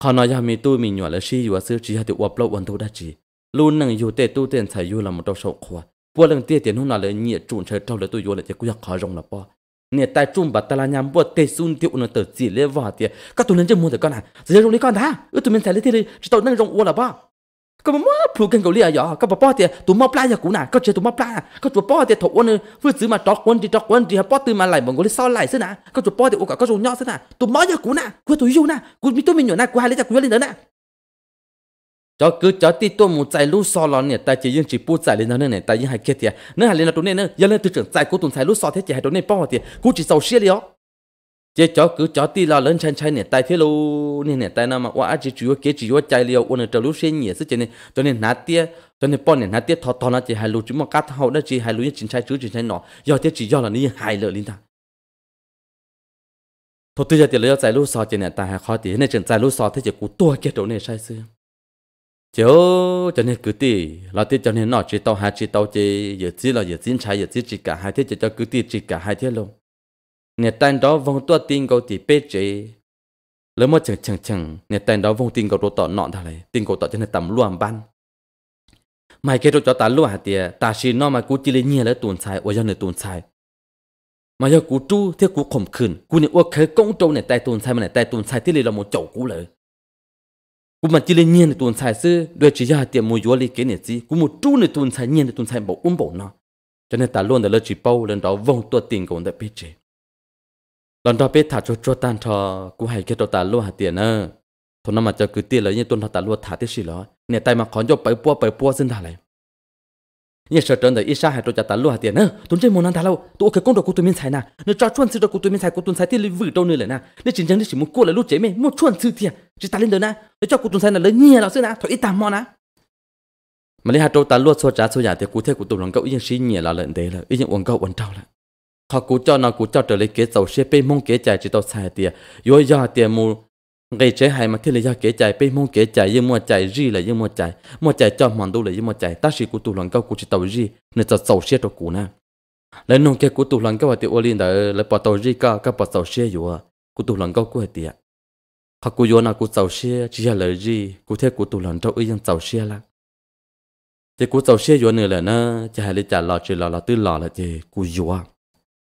[SPEAKER 1] họ nói rằng mi tôi mình nhỏ là si dù chỉ hạt tiểu uập lâu ổn tu đã chỉ luôn nâng dù tệ tu tiền xài là một đầu sổ khóa bữa lần tiền tiền hôm nào là nhiệt trụng chơi trâu là tôi dù là chỉ cũng khó rong là po nhiệt tai trụng bát ta là nhám bữa tệ sun tiểu nó chỉ lê vả tiền các tụi nên chơi mua được con à giờ rong đi tụi mình xài lấy đi chỉ tao nâng rong uo là bao ก็มันว่าพลูกันเกาหลีอะยอก็ป้อเตียตัวมาปลายกูน่ะก็เจอตัวมาปลายก็ตัวป้อเตียถกวันนึงฟื้นซื้อมาจอกวันดีจอกวันดีฮะป้อตื่นมาไหลเหมือนกูเลยซ้อนไหลซะนะก็ตัวป้อเตียโอกาก็จงย่อซะนะตัวมอยากูน่ะกูตัวยูน่ะกูมีตัวมีหนูน่ะกูหาเลยจากกูเลยเดินน่ะจอคือจอที่ตัวหมูใจลูกซอลอนเนี่ยแต่จะยังจีปูใจเลยนะเนี่ยแต่ยังหายเกียเตียเนื้อหายเลยนะตัวเนี่ยเนื้อยังเลยตื่นใจกูตุนใจลูกซอเทเจียหายตัวเนี่ยป้อเตียกูจีเศร้าเสียเลยอ๋อ chế chó cứ chó ti là lớn chân chân nè tay thế lô nè nè tay nào mà quá chỉ chủ kế chỉ quá chạy liều ôn trâu lúc xuyên nhỉ sức chân nè cho nên nát tia cho nên bọn nè nát tia thọ thọ nó chỉ hai lô chúng mà cắt hậu đó chỉ hai lô nhất chính trai chú chính trai nọ do thế chỉ do là ní hai lợ linh ta thôi tôi giờ tiền lấy giải lô sò chân nè tay hai khó tiền nên chân giải lô sò thế chỉ cú tua kia đầu này sai xưa chiếu cho nên cứ ti là ti cho nên nọ chỉ tàu hai chỉ tàu chỉ giờ chỉ là giờ chính trai giờ chỉ chỉ cả hai thế chỉ cho cứ ti chỉ cả hai thế luôn nè tan đó vong tua tin cầu thì bê chế lỡ mà chẳng chẳng chẳng nè tan đó vong tin cầu đồ tỏ nọn thà này tin cầu tỏ chân nè tầm luôn ban mày kêu cho ta luôn hả tiề ta xin nó mà cú chỉ lên nhẹ lấy tuần sai ôi giờ nửa tuần sai mà giờ cú chú thì cú khom kh ืน cú nè ôi khởi công trâu nè tay tuần sai mà nè tay tuần sai lấy là một chậu cú lỡ cú mà chỉ lên nhẹ nè tuần sai xứ đôi chỉ giờ tiề mua vốn lấy cái này gì cú một chú nè tuần sai nhẹ nè tuần sai bảo um bảo nó cho nên ta luôn để lấy chỉ bao lên đó vong tua tin cầu nè bê chế lần đó biết thả cho cho tan cho cú hay cái đồ tả luôn hạt tiền nữa. thôi nó mà cho cứ tiền là như tuần tả luôn thả tiếp xí lo nè tay mà khó cho bảy bua bảy bua xin thả lại như sợ trơn đời ít xa hạt đồ tả luôn hạt tiền nữa. tuần trên một năm thả lâu tụi ok công đồ của tụi mình xài nè nó cho chuẩn sự đồ của tụi mình xài của tuần xài tiền vử đâu nữa lại nè nó chỉ chẳng nó chỉ muốn cua là lúc chế mày muốn chuẩn sự thiệt chỉ ta lên đời nè nó cho của tuần xài là lấy nhiều là xưa nè thôi ít tạm mòn nè mà lấy hạt đồ tả luôn số trả số giả thì cụ thể của tụi lòng cậu yên xí nhiều là lợn đấy là yên uống cậu uống trâu là họ cú cho nó cũng cho trở lại kế tàu xe bên mong kế chạy chỉ tao xài tiền rồi yo tiền mu ngày chế hai mà thế là do kế chạy bên mong kế chạy nhưng mà chạy gì là nhưng mà chạy mà chạy cho mòn đâu là nhưng mà chạy ta chỉ cú tụ lần cao cú chỉ tao gì nên tao tàu xe tao cú nè lấy nông kế cú tụ lần cao thì ô linh đã lấy bỏ tao gì cả cả bỏ tàu xe yo cú tụ lần cao cú hết tiền họ cú yo nào cú tàu xe chỉ là lời gì cú thế cú tụ lần trâu ấy dân tàu xe là thì cú tàu xe yo nữa là nè, chỉ hay là trả lọ chỉ lọ là tư lọ là chỉ cú yo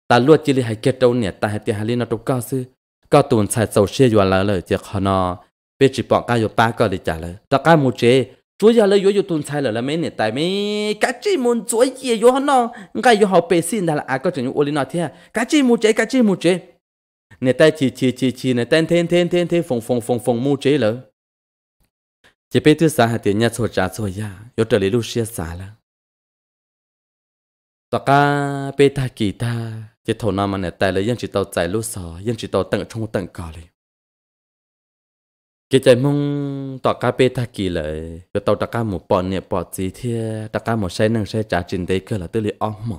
[SPEAKER 1] ta luôn chỉ li hay kết đâu nè ta hay tiền hay li nó đâu cao sư cao tuần xài sầu xe vừa là lời chỉ khó nó bây chỉ bọn cao vừa ba cao để trả lời ta cao một chế chúa giờ lời vừa tuần xài lời là mấy nè tại mấy cái chỉ muốn chúa gì vừa nó cái vừa học bê xin là ai à, có chuyện ô li nó thế à? cái chỉ một chế cái chỉ một chế nè ta chỉ chỉ chỉ chỉ nè ta tên tên tên tên phong phong phong phong một chế lời chỉ biết thứ sao hay tiền nhà chỗ trả chỗ ya vừa trở lại lúc xe xả là ta cá bê ta kỳ ta chỉ thầu nào mà nè tài lấy dân chỉ tàu chạy lúa sò dân chỉ tàu tận trong tận cỏ liền cái chạy mông, tọt cá bê ta kỳ lại cái tàu tọt cá một bọt nè bọt gì thế tọt cá một xe nâng xe trả trình đấy cơ là tư liệu ông mà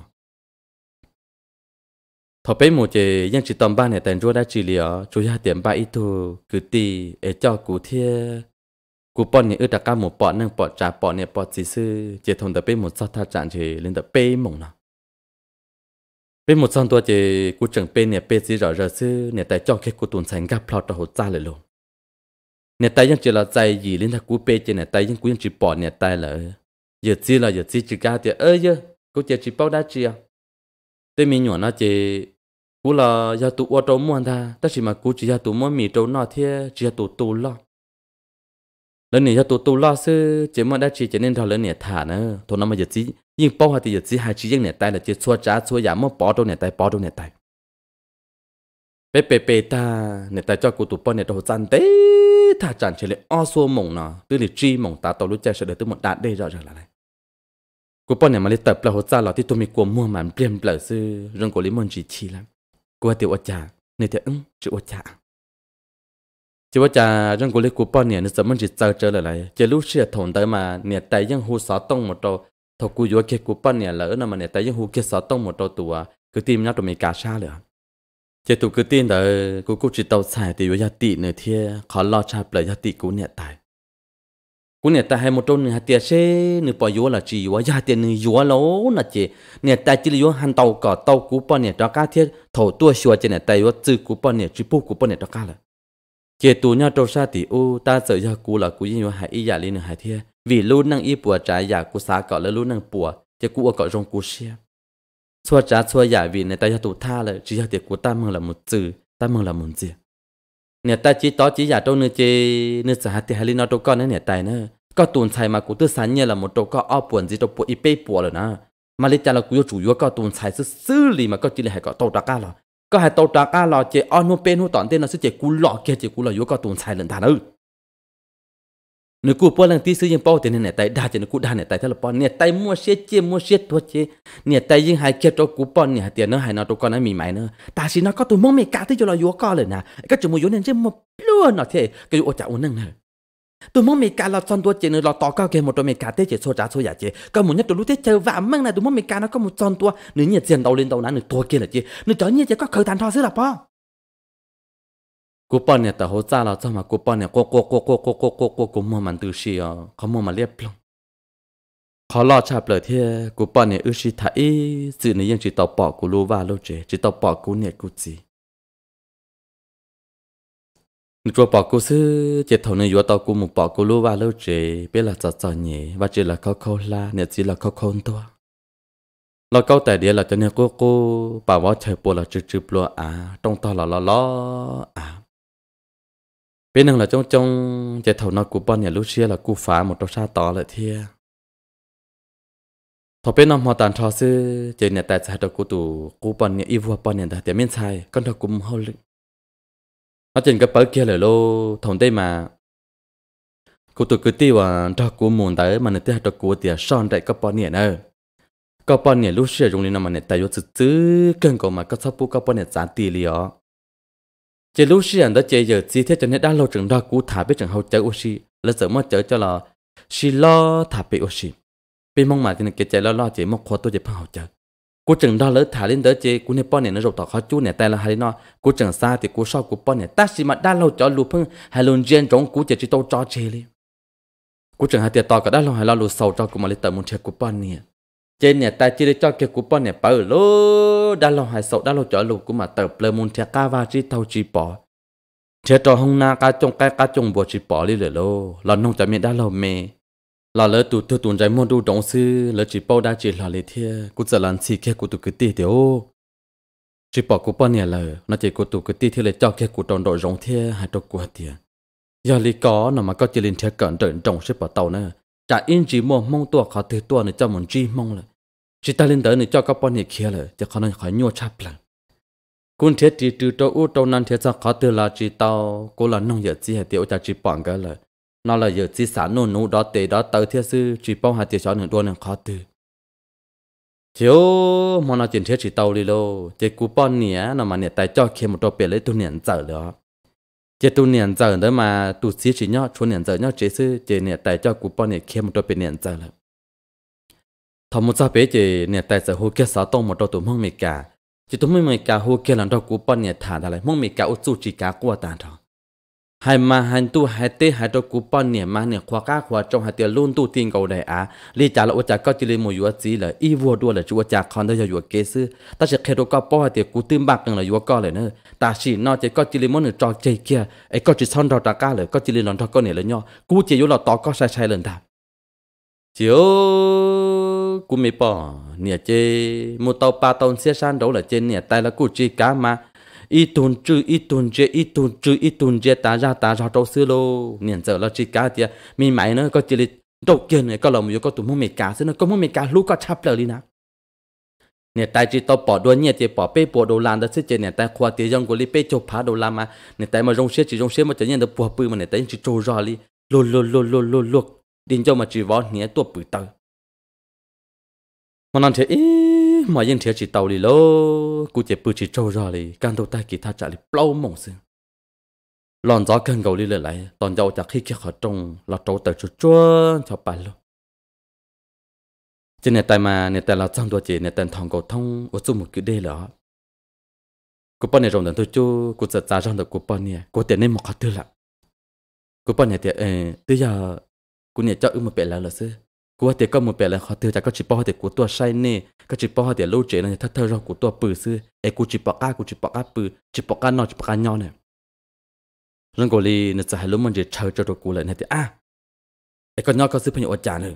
[SPEAKER 1] thọ bé một chị dân chỉ tầm ba này tận chúa đã chỉ ở chúa gia tiệm ba ít thu cứ ti, để cho cụ thế cụ bọt nè ư tọt cá một bọt nâng bọt trả bọt nè bọt gì sư chỉ thằng tọt bé một sát tha chặn chị lên tọt bé mông nào bên một xong tôi chỉ cú chẳng bên nè bên gì rõ rỡ chứ nè tại cho cái cú tuần sành gặp plot hồ ra lại luôn nè tại ยัง chỉ là chạy gì lên thằng cú bên chỉ nè tại ยัง cú ยัง chỉ bỏ nè tại là giờ chỉ là giờ chỉ chỉ cả thì ơi giờ cú chỉ chỉ bao đã chỉ à thế mình nhỏ nó chỉ cú là giờ tụ ô tô mua ta tất chỉ mà cú chỉ giờ tụ mua mì trâu nọ thì chỉ giờ tụ tụ lo lần này giờ tụ tụ lo chứ chỉ mà đã chỉ chỉ nên thôi lần này thả nữa thôi nó mà giờ chỉ nhưng bao hạt thì giờ chỉ hai chỉ riêng này tay là chỉ xua trả xua giả mất bỏ đâu này tay bỏ đâu này tay bé bé bé ta này tay cho cô tụ bỏ này đâu chăn tế thà chăn chỉ là o xua mộng nó từ lịch chi mộng ta tao lúc chơi sẽ được từ một đạn đây rõ ràng là này cô bỏ này mà lấy tập là hồ cha là thì tôi mình của mua mà biếm bờ sư rừng của lý môn chỉ chi lắm cô tiểu ớt trà này thì ứng chữ ớt một chỉ ว่าจะเรื่องกูเล็กกูป้อนเนี่ยนึกสมันจิตเจอเจอเลยเลยจะรู้เชื่อถงได้มาเนี่ยแต่ยังหูสอต้องหมดโต thọ cú yo kia cú pan nè lỡ nà mà nè tại những hú kia sợ tông một trâu tù cứ tìm nhau tụi mình cả xa lửa chỉ tụ cứ tin đó cú cú chỉ tàu xài thì yo gia tị nè thia khó lo cha bờ gia tị cú nè tài cú nè tài hai một trâu nè tia xe nè bỏ yo là chỉ yo gia tia nè yo lố nè chỉ nè tài chỉ là yo hàng tàu cỏ tàu cú pan nè đó cá thiết thầu tua xua chỉ nè tài yo chữ cú pan nè chữ bu cú pan nè đó cá là chỉ tụ nhau trâu xa thì ô ta sợ gia cú là cú gì yo hại ý giả lên nè hại vì luôn năng y bùa trái, giả cú xá cọ là luôn năng bùa thì cú ở cọ rong cú xia xua trái xua giả vì này ta cho tụ tha là chỉ cho tiệt của ta mừng là một chữ ta mừng là một gì nè ta chỉ đó chỉ giả đâu nữa chứ nữa sợ hạt thì hay lên nó đâu con nữa nè tài nữa có tuần sai mà cú tư sáng nhẹ là một đâu có ao buồn gì đâu buồn ipe bùa rồi nè mà lấy trả là cú yêu chủ yếu có tuần sai sự xử lý mà có chỉ là hay có tàu đặc ca rồi có hay tàu đặc ca rồi chứ ao nó bên nó tọn tên nó sẽ chỉ cú lọ kia chỉ cú là yếu có tuần sai lần thà nữa nếu cụ bỏ lăng tí sư yên bao tiền này tại đa tiền cụ đa này tại thế là bao nè mua xe chia mua xe thua chế nè tại yên hai kia cho cụ bao nè tiền nó hai nó tôi con nó mì mày nữa ta xin nó có tôi mong mày cả thế cho là yếu co rồi nè các chủ mua yếu nên một luôn nó thế cái yếu chả uống năng nữa tôi mong mày cả là son tua chế nữa là cao kia một đôi mày cả thế chế số trả số giả chế có một nhất tôi lúc thế chơi vả măng này tôi mong mày cả nó có một son tua nếu nhiệt tiền đầu lên đầu nã nữa tua kia là chế nếu chó nhiệt có khởi tàn thọ sư là bao กูปอนเนี่ยแต่หัวใจเราจะมากูปอนเนี่ยกูกูกูกูกูกูกูกูกูมัวมันตื่นเชียวเขามัวมาเรียบลงเขาล่อชาเปลือเทียกูปอนเนี่ยอือชีทาอีสื่อเนี่ยยังจีต่อปอกกูรู้ว่ารู้เจจีต่อปอกกูเนี่ยกูจีนึกว่าปอกกูซื้อเจ็ดเท่าเนี่ยอยู่ต่อกูมุปอกกูรู้ว่ารู้เจเป็นละจ่อจ่อเนี่ยว่าจีละเขาเขาลาเนี่ยจีละเขาเขาตัวเราเก้าแต่เดียวเราจะเนี่ยกูกูป่าวว่าเธอปวดเราจืดๆปลัวอ่ะตรงต่อเราล้ออ่ะ bên năng là trong trong chạy thầu nó của bọn nhà xưa là cú phá một trong xa tỏ lại thia thọ bên năm họ tàn thọ sư chạy nhà tài sản đầu của tù cú bọn nhà yêu bọn nhà đã tiệm miên sai con thọ cũng hao lực nó trên cái bờ kia là lô thòng đây mà cú tù cứ tiêu và thọ của muốn tới mà nó tiêu thọ của tiền son đại các bọn nhà nữa các bọn nhà xưa dùng đến năm mà nhà tài vô sự chứ cần có mà các sắp bút các bọn nhà giá tiền liền chỉ lúc xí anh đã chơi giờ chỉ thế cho nên đã lâu trường đó cú thả biết trường hậu chơi ô xí là sợ mất chơi cho là xí lo thả bị ô xí bị mong mà thì nên chơi lo lo chơi mong khó tôi chỉ phải hậu chơi cú trường đó lỡ thả lên đỡ chơi cú này bọn này nó rụt tỏ khó chú này tay là hay nó cú trường xa thì cú sau cú bọn này ta xí mà đã lâu cho lù phăng hai luôn riêng trong cú chơi chỉ tôi cho chơi đi cú trường hai tiệt tỏ cả đã lâu hai lo lù sầu cho cú mà lấy tờ muốn chơi cú bọn này จเนี่ยตาจีได้จอดเกกูปอนเนี่ยเปิลโลด้านลงหายศพด้านลงจอดลูกกูมาเติบเปลมุนเทียกาวาจีเท่าจีปอเชิดห้องนากาจงแกกาจงบัวชีปอลี่เลยโลเรานนงจะมีได้เราเมเราเลือดตูดตูนใจมดูดงซื้อเลือดชิปอได้จีหลาเลยเทียกูจะลันซีแค่กูตุกตีเดียวจีปอกูปอเนี่ยเลยน่าจะกูตุกตีเทียเลจอะแค่กูตอนโดนรงเทียหายตัวกูเดียยาลีกอหนอมาก็จะลินเทียก่อนเดินตรงชิปอเต่าเนอ chả in chỉ mua mong tua khó thể tua nữa cho mình chi mong là chỉ ta lên tới nữa cho các bọn này kia là cho khó nên khỏi nhua chắp là cũng thế chỉ trừ cho u trong năm thế sao khó từ là chỉ tao cố là nông giờ chỉ hệ tiêu cho chỉ bọn cái là nó là giờ chỉ sản nô nô đó tệ đó tới thế sư chỉ bao hạt tiêu cho nữa đua nữa khó từ thiếu mà nó chuyện thế chỉ tao đi lô chỉ cú bọn nhé nó mà tại cho kia một trò bể lấy tu niệm dở đó chế tu niệm giờ đó mà tu sĩ chỉ nhớ chú niệm giờ nhớ chế sư chế niệm tại cho cụ bao niệm kia một đôi bên niệm giờ là thọ một sao bé chế niệm tại giờ hồ kia sáu tông một đôi tụ mong mì cả chế tụ mong mì cả hồ kia lần đôi cụ bao niệm thả ra lại mong mì cả ô chú chỉ cả qua tàn thọ hai mà hai tu hai tê hai cho cú bọn nè mà nè khoa cá khoa trong hai tiền luôn tu tiền cầu đại á lý trả là ô trả có chỉ lên một yếu gì là y vua đua là chúa trả con đây là yếu kế sư ta sẽ khéo có bỏ hai tiền cú tương bạc rằng là yếu co lại nữa ta chỉ nói chỉ có chỉ lên món nửa trò chơi kia ấy e có chỉ son trò trả cá là có chỉ lên lòn trò con nè là nhau cú chỉ yếu là to có sai sai lần đạp chiếu cú mày bỏ nè chê một tàu ba tàu xe san đấu là trên nè tay là cú chỉ cá mà ít tuần chứ ít tuần chứ ít tuần chứ ít tuần chứ ta ra ta ra trâu xưa lô miền giờ là chỉ cá thì mình mày nó có chỉ là đầu kia này có lòng yêu có tụi mua mày cá xưa nó có mua mày cá lúc có chắp lời đi nào nè tại chỉ tao bỏ đuôi nhẹ thì bỏ bê bỏ đồ làm đó sẽ chơi nè tại khoa tiền dòng của li bê chụp phá đồ làm mà nè tại mà rong xe chỉ rong xe mà chơi nhẹ được bỏ bự mà nè tại chỉ trâu rò li lô lô lô lô lô lô đinh cho mà chỉ võ nhẹ tuột bự tơ. mà nó thế mà yên thiệt chỉ tàu đi lô cụ chỉ bự chỉ trâu ra đi, gan đầu tay kỳ tha trả đi bao mỏng xí lòn gió cần gầu lì lệ lại toàn dầu chả khi kia khỏi trông là trâu tới chút chua cho bà lô chỉ nè tay mà nè tay là trong đôi chỉ nè tay thòng cầu thông ở chung một cái đê lọ cụ bọn này rồng đến tôi chú cụ sẽ trả rong được cụ bọn này cụ tiền nên một khó tư lạ cụ bọn này thì ờ tới giờ cụ này cho ư một bể là là xưa của thì có một bé là họ tiêu chả có chỉ bỏ thì của tôi sai nè có chỉ bỏ thì lâu chế này thắt thơ rồi của tôi bự sư ấy của chỉ bỏ cá của chỉ bỏ cá bự chỉ bỏ cá nọ chỉ bỏ cá nhỏ này lần gọi là nó sẽ lúc mình chỉ chờ cho tôi của lại này thì à ấy con nhỏ có sư phải nhổ chả nữa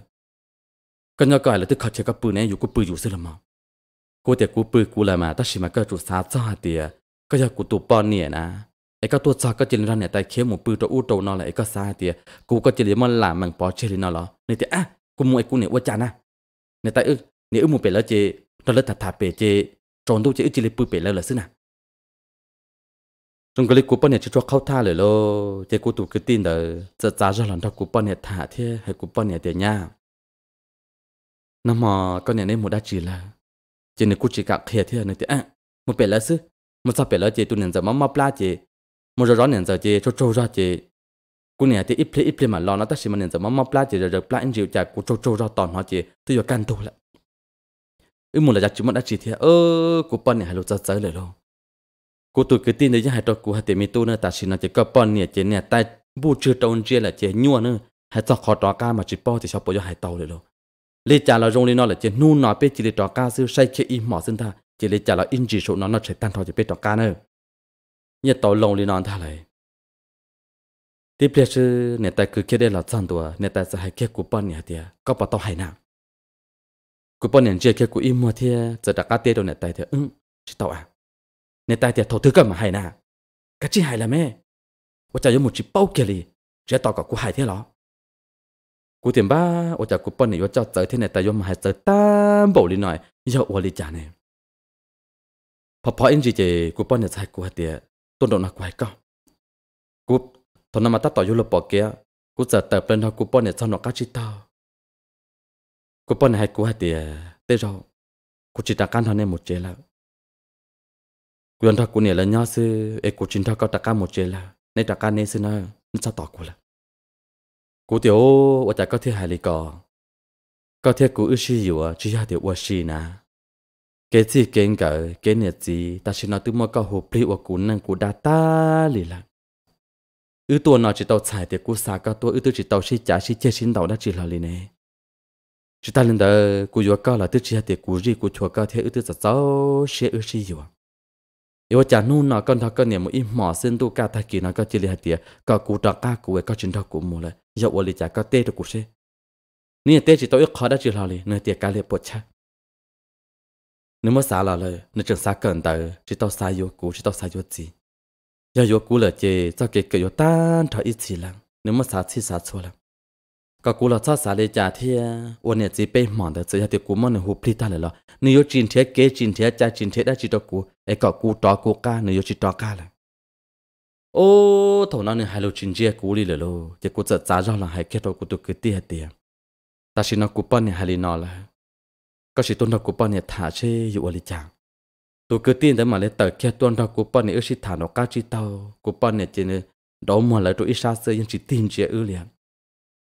[SPEAKER 1] con nhỏ gọi là tôi khởi chế cái bự này dù bự dù sư là mà của thì bự của là mà ta chỉ mà có chủ sáng cho thì có giờ của tôi bỏ nè na có tôi cho có chỉ là này tại khi một bự tôi u đầu nó lại có xa thì của có chỉ là mà làm mình bỏ chỉ là nó là này thì à กูมวยกูเนี่ยว่าจานะเนี่ยแต่เออเนี่ยเออมูเปแล้วเจตอนเลิกถัดถัดเปเจจนดูเจเออจิเลปืเปแล้วเลยซึ่งนะจงก็เลยกูปนเนี่ยชัวเข้าท่าเลยโลเจกูถูกกึตินเดอจะจ้าจะหลังทักกูปนเนี่ยถ่าเท่ให้กูปนเนี่ยเดียร์ยาน้ำมอก็เนี่ยในหมดได้จีละเจเนี่ยกูจีกักเฮียเท่เนี่ยเจอ่ะมูเปแล้วซึ่งมันจะเปแล้วเจตัวเนี่ยจะมั่มมาปลาเจมันจะร้อนเนี่ยจะเจชัวชัวเจกูเนี่ยที่อิพลีอิพลีมาลอนะแต่ชิมันเนี่ยจะมั่มปลาจีจะจะปลาอินจิวจากกูโจโจรอตอนหัวจีตัวอยู่กันตัวละอือมึงละจากชิมันอาจีเทียเออกูปอนเนี่ยให้รู้จะเจอเลยล่ะกูตัวกูตีนเลยยังให้ตัวกูให้เตมีตัวเนี่ยแต่ชิมันจะก็ปอนเนี่ยเจเนี่ยแต่บูชื่อตรงเจียละเจยั่วเนอะให้จะขอต่อการมาจีป้อที่ชอบปอยให้เตาเลยล่ะเลยจ่าเราจงเลยนอละเจนู่นนอเป็ดจีเลยต่อการซื้อใช้เคอีหมอซึ่งท่าจีเลยจ่าเราอินจิโชนอนนอใช้ตั้งทอจะเป็ดต่อการเนอะเนี่ยเตาลงเลยนอนท่าเลย tiếp theo chứ nè ta cứ kia đây là chăn đùa nè ta sẽ hay kia của bọn nhà tiệt có bọn tao hay nào của bọn nhà chơi kia của im mua tiệt giờ đã cá tiệt đâu nè ta tiệt ưng chỉ tao à nè ta tiệt thầu thứ cơ mà hay nào cái chi hay là bao kia thì mẹ 我家有木只包给你，只到个古海天了。古点吧，我家古本呢要叫昨天呢，但要么还昨单包里来，要我里家呢。婆婆因只只古本呢才古海天，多多那古海高，古 thọ nằm ta tỏ yêu lập bỏ kia cú giờ tập lên học cú bọn này sao nó cá chi ta cú bọn này hay cú hay tiề tê rồi cú chỉ ta căn thằng này một chế là cú ăn thằng cú này là nhau sư ê cú chính thằng có ta căn một chế là nên ta căn này sư nó nó sao tỏ cú là cú tiểu và chạy có thể hài lì cò có thể cú ư shi yếu chỉ hay tiểu ua shi nà cái gì cái ngờ cái này gì ta chỉ nói từ mà có hộp lý của cú năng cú đã ta lì lặng ư tua nó chỉ tàu xài thì cú xa cả tua ư tôi chỉ tàu xí chả xí chết xin tàu đã chỉ là lì này chỉ ta lên đó cú vừa cao là tôi chỉ thì cú gì cú chùa cao thế ư tôi sợ cháu xí ư xí vừa yêu chả nu nó con thằng con niệm một im mỏ xin tu cả thay kỳ nó có chỉ là tiệt có cú trọ ca cú ấy có chuyện đó cú mua lại giờ ô lì chả có tê được cú gì giờ yo cú là chê sao kể cái yo tan thở ít xì lăng nếu mà sát xì sát xua lăng có cú là sát sát lấy trả thì ôn nhà chỉ bên mòn đó chỉ thì cú mà nên hụp đi ta lại lo nếu yo chín thế kế chỉ thế cha chỉ thế đã chỉ đó cú ấy có cú đó cú ca nếu yo chỉ đó ca là ô thầu nào nữa hai lô chín chia cú đi rồi lo chỉ cú chợt giá ra là hai cái đó cú tụ cứ tia tia ta chỉ nó cú bên này hai lì nó là có chỉ tôn nó cú bên này thả chê yo ở đi tôi cứ tin tới mà lấy tờ kia tuân theo của bọn này ước sĩ thả nó cá chi tao của bọn này chỉ đó mà lấy rồi ít xa xưa nhưng chỉ tin chỉ ư liền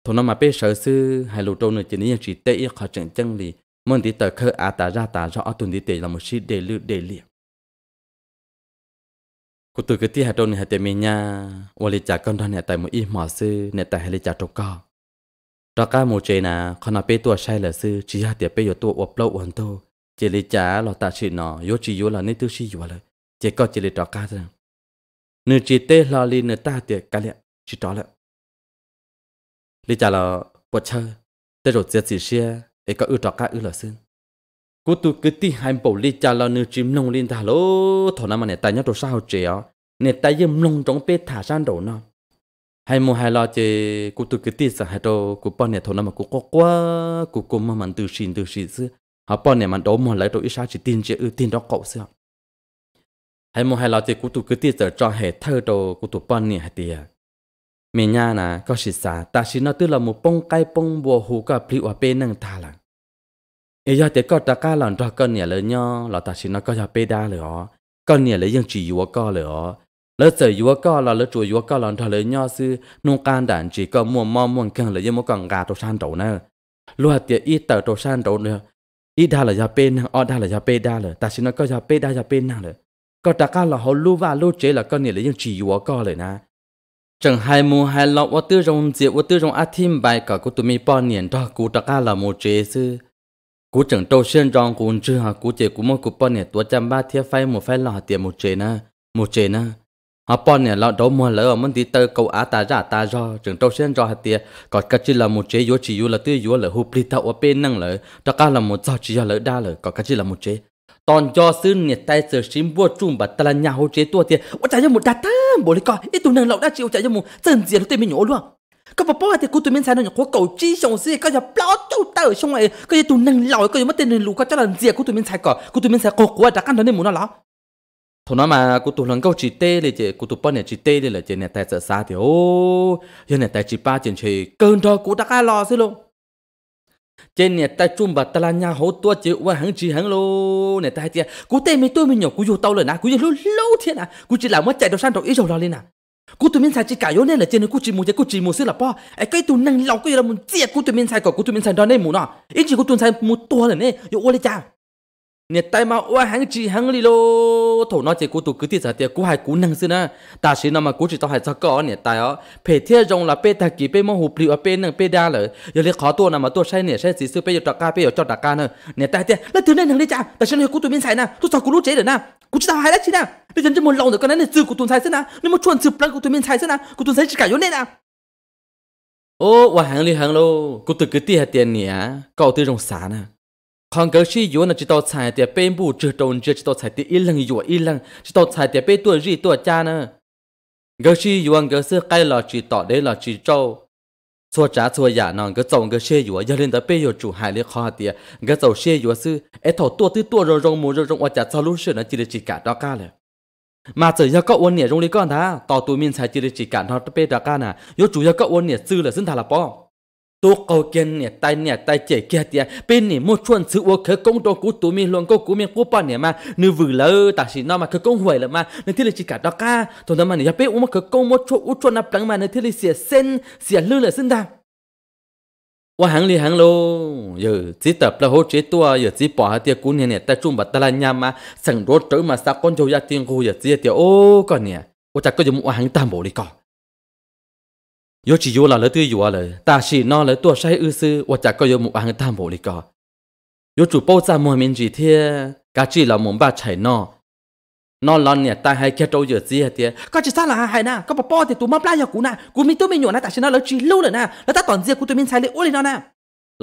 [SPEAKER 1] thôi nó mà biết sợ sư hai lô trâu này chỉ nên chỉ tệ khó chẳng chân lì mong tí tờ khơi à ta ra ta rõ tuần đi tệ là một sĩ đề lưu đề liền cô tôi cứ tiếc hạt trâu này hạt tệ mình nha và lấy trả con đó này tại một ít mỏ sư này tại hai lấy trả trâu co đó cả một chế nà con nào biết tua sai là sư chỉ hạt tệ bây giờ tua ốp lâu ổn thôi chỉ lấy trả lo ta chỉ nó vô chỉ vô là nên tư sĩ yo là chỉ có chỉ lấy trả cá thôi nếu chỉ tê lo li nếu ta thì cái lẽ chỉ trả lại lấy trả là bớt chơi tê rồi giết gì xe ấy có ư trả cá ư là xin cú tu cứ ti hai bộ lấy trả là nếu chim nông lên thả lô thọ nam này ta nhớ đồ sao chéo nè ta yếm nông trong bê thả sang đầu nó hay mua hai lo chơi cú tu cứ ti sợ hai đồ cú bao nè thọ nam mà cú có quá cú cú mà mình từ xin từ xin xưa họ bọn nè mình đổ một lấy đồ ít sao chỉ tin ưu ừ, tin đó cậu xem hay một hay là thì cụ tụ cứ tiếc giờ cho hệ thơ đồ cụ tụ bọn nè hay tiệt mình nhà nà có sĩ xã ta chỉ nó tức là một bông cây bông bùa hú có pli ở bên nâng ta là ấy giờ thì có ta cả lần đó con nè lớn nhau là ta chỉ nó có nhà bê đa rồi con nè lớn dân chỉ yếu co rồi lỡ sợ yếu co là lỡ chuột yếu co lần ra lớn nhau sư nông can đàn chỉ có mua mò mua cần là dân mua cần gà đồ san đầu nữa, luôn tiệt ít tờ đồ san đầu nữa ít đa là gia bên ở đa là gia bên đa là ta xin nó có gia bên đa gia bên nào là có ta cá là họ lưu và lưu chế là con này là những chỉ yếu có rồi na chẳng hai mu hai lọ ô tư rong diệt ô tư rong át thêm bài cả của tụi mi bao niên đó cụ ta cá là một chế sư cụ chẳng đâu xuyên rong cụ chưa hả cụ chế cụ mỗi cụ bao niên tuổi trăm ba thiết phai một phai lọ tiền một chế na một chế na họ bọn nè lão đầu mua lỡ mình đi tới câu á ta ra ta do trường đâu xuyên do hạt tiền. còn cái chỉ là một chế yếu chỉ yếu là tiêu yếu là hụp lì tao ở bên năng lỡ đó cả là một do chỉ yếu lỡ đa lỡ còn cái chỉ là một chế toàn do sư nhiệt tay sửa xím vua chung bà ta nhà hồ chế tua tiền. Ôi chạy cho một đá thơm bố lý coi ít tụi năng lão đã chịu chạy cho một dân diện tụi mình nhổ luôn có bà bố hạt tiệt của tụi mình sai nó nhỏ của cầu chi xong gì có giờ bao châu tờ xong ấy có giờ tụi năng lão có giờ mất tiền lù có cho là dìa của tụi mình sai cỏ của tụi mình sai cỏ của đã căn đó nên muốn nó lão thôi nói mà cụ tụ lần câu chỉ tê thì chỉ cụ tụ bao nhiêu chỉ tê thì là chỉ này tài sợ xa thì ô giờ này tài chỉ ba chỉ chỉ cơn thôi cụ đã cá lo xí luôn trên này ta chung bà ta là nhà hậu tua chịu qua hắn chỉ hắn luôn này ta thì cú tê mi tôi mi nhỏ cú vô tàu lên à cú vô lâu lâu thiệt à cú chỉ làm mất chạy đầu sang đầu ít rồi đó lên à cú tụi mình sai chỉ cả vô nên là trên cú chỉ mua chỉ cú chỉ mua xí là po ấy cái tụi năng lâu cái là muốn chết cú tụi mình sai còn cú tụi mình sai đó nên mua nó ít chỉ cú tụi sai mua tua là nên vô ô lên cha nhiệt tai mà oa hàng chỉ hàng đi lô thổ nó chỉ cú tụ cứ tiệt giờ tiệt cú hai cú năng xin á ta chỉ nằm mà cú chỉ tao hai cho có nhiệt tai ó phe thiệt rong là phe ta kỳ phe mong hụp liu à phe năng phe đa lở giờ lấy khó tua nào mà tua sai nhiệt sai chỉ sư phe giờ trạc ca phe giờ cho trạc ca nè nhiệt tai tiệt lấy thứ này thằng đi cha ta xin nói cú tụ bên sai nè tụ sao cú lú chế được nè cú chỉ tao hai đấy chứ nè bây giờ chỉ muốn lòng được cái này nè, sư cú tụ sai xin nè nếu mà chuẩn sư plan cú tụ bên sai xin nè cú tụ sai chỉ cả yếu nè ô oa hàng đi hàng lô cú tụ cứ tiệt tiền nhỉ cậu tư rong sáng nè còn cái gì yếu là chỉ tao xài tiền bên bù chỉ trộn chỉ chỉ tao xài tiền ít lần yếu ít lần chỉ tao xài tiền bên tuổi gì tuổi cha nữa cái gì yếu cái sự cái là chỉ tao đấy là chỉ trâu xua trả xua giả nó cái trồng cái xe yếu giờ lên tới bên yếu chủ hại lấy khó tiền cái trâu xe yếu sư ấy thầu tua tư tua rồi rong mù rồi rong ở chả sao luôn sự nó chỉ là chỉ cả đó cả rồi mà chỉ giờ cậu uốn nhẹ rong lấy con thà tao tụi mình xài chỉ là chỉ cả nó tới bên đó cả nè yếu chủ giờ cậu uốn nhẹ sư là xin thà là bỏ tu cầu kiến nè tay nè tay trẻ kia tiệt à. bên nè một chuẩn sự ô khởi công đồ của tụ mi luôn có của mi của bọn nè mà nữ vừa lơ, ta chỉ nói mà khởi công huệ là mà nên thế là chỉ cả đó ca thằng đó mà nè bên uống khởi công một chỗ uống chuẩn nạp lăng mà nên thế là xỉa sen xỉa lư là sinh đam qua hàng li hàng lô giờ chỉ tập là hỗ trợ tua giờ chỉ bỏ tiệt cún nè nè ta chung bát ta là nhà mà sẵn rốt trở mà sao con châu gia tiền khu giờ chỉ tiệt ô con nè ô chắc có dùng hàng tam bộ đi còn yo chỉ yo là lỡ tươi yo rồi, ta chỉ nó lỡ tua sai ư sư và chả có yo một anh ta mổ đi cò yo chủ bao giờ mua mình gì thế cả chỉ là muốn ba chạy nó nó lần này ta hay kết đôi giờ gì thế có chỉ sao là hay na có bà bò thì tụi mập la yo cú na cú mi tôi mi nhổ na ta chỉ nó lỡ chỉ lâu rồi na lỡ ta toàn gì cú tụi mình sai lỡ ôi nó na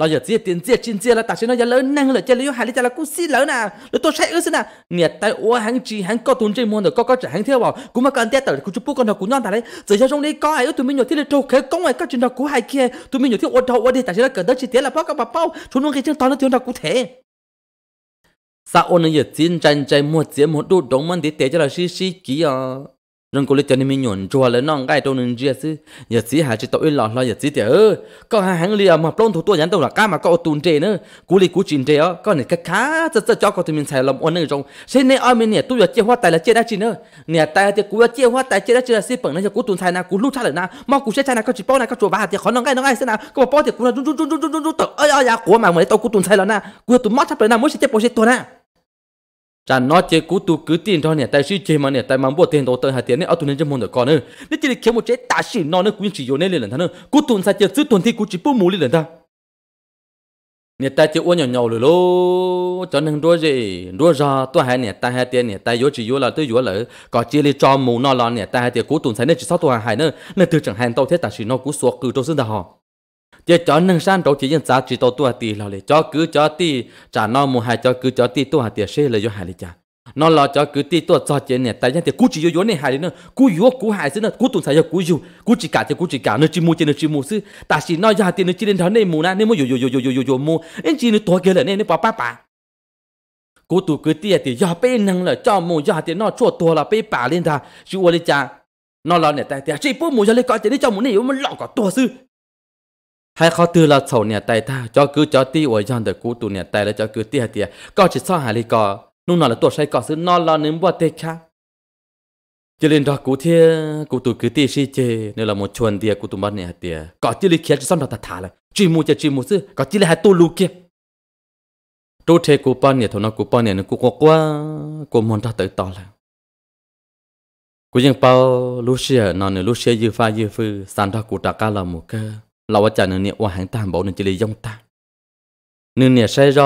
[SPEAKER 1] เราอย่าเสีย tiền เสียจินเสียแล้วตัดสินเราอย่าเลิกนั่งเลยจะเลี้ยวหายเลยจะเรากูซีแล้วนะแล้วตัวใช้ก็สินะเนี่ยแต่อ้วหังจีหังก็ตุนใจมัวเด็กก็ก็จะหังเที่ยวบอกกูมากันเตี้ยแต่กูจะพูดกันเถอะกูนอนแต่เลยเสียช่วงนี้ก็ไอ้ตัวมีหยดที่เลยโจกเคยก็ไอ้ก็จินเรากูหายเคียตัวมีหยดที่อดทนอดดีตัดสินเราเกิดได้ชีเตี้ยแล้วพ่อกับป้าเป้าชวนน้องกินจังตอนนั้นเที่ยวเรากูเท sao ôn này giờ chiến tranh chạy mua chiến một đu đống món đi tế cho là xí xí kỹ à rừng cô lấy chân mình nhổn chùa lấy nong gai trâu nên chia xí, giờ xí hà chỉ tao yên lọt lo giờ xí thì ơ ừ, có hàng hàng liền mà plon thủ tôi nhắn tao là cá mà có tuôn trề nữa cú li cú chín trề á có này cái cá rất rất cho có thì mình xài lòng ôn nữa trong xin này ơi mình nè tôi giờ chia hoa tài là chia đã chín nữa nè tài thì cú chia hoa tài chia đã chín là xí bằng này cho cú tuôn xài na cú lúc xài na mà cú xài na có chỉ bao này, có chùa bà thì khó nong gai nong gai xí nào, có bao thì cú là run run run run run run run tao ơi ơi cú mà mày tao cú tuôn xài là na cú tuôn mất chấp rồi na mới xí chết bao xí tuôn na cha nó chế cú tu cứ tiền thôi nè tại suy chế mà nè tại mà bộ tiền đầu tư hai tiền nè ở tu cho môn được con nữa nếu chỉ kiếm một chế tạ sĩ nó nó cũng chỉ vô nên liền thằng nữa cú tuần sai chế giữ tuần thì cú chỉ bù mù liền ta nè tại chế uốn nhỏ nhỏ rồi cho nên đua gì đua ra tôi hai nè tại hai tiền nè tại vô chỉ vô là tôi vô là có chia li cho mù nó lo nè tại hai tiền cú tuần sai nè chỉ sau tôi hai nữa nên từ chẳng hạn tao thế tạ sĩ nó cú xuống cứ tôi xin ta giờ cho nâng san đầu chỉ dân giá chỉ tổ tua tì là lệ cho cứ cho tì trả nó mua hai cho cứ cho tì tua tiền xe là do hai lệ cha nó lo cho cứ tì tua cho chết này tại dân thì cú chỉ yếu yếu này hai nữa cú yếu cú hai xí nữa cú tụng sai cho cú yếu cú chỉ cả cho cú chỉ cả nó chỉ mua chỉ nó chỉ mua xí ta chỉ nó do tiền nó chỉ đến thằng này mua na nên mua yếu yếu yếu yếu yếu yếu mua nên chỉ nữa tua kia là nên nó bỏ ba ba cú tu cứ tì thì giờ bé năng rồi, cho mua do tiền nó chua tua là bé bà lên ta chịu lệ cha nó lo này tại thì chỉ bố mua cho lệ có chỉ để cho mua này mà lọ có tua xí hai khó tư là sầu nè tay ta cho cứ cho ti ở dàn đời cũ tụ nè tay là cho cứ tia tia có chỉ sao hà lý có lúc nào là tuổi say có sự no là nếm bọt tê cha. chỉ lên đó cũ thế cũ tụ cứ tia si chê nên là một chuồn tia cũ tụ bắt nè tia có chỉ lý kia chỉ sao đó ta thả lại chỉ mua chỉ chỉ mua chứ có chỉ là hai tu lu kia đô thế cũ bao nè thằng nó cũ bao nè nó cũ quá quá cũ muốn ra tới to lại. cú dân bao lúc xưa nó nữa lúc xưa dư pha dư phư sàn đó cũ trả cả là một cơ 老我家能捏我还担保能这里用担。nương nè sai ra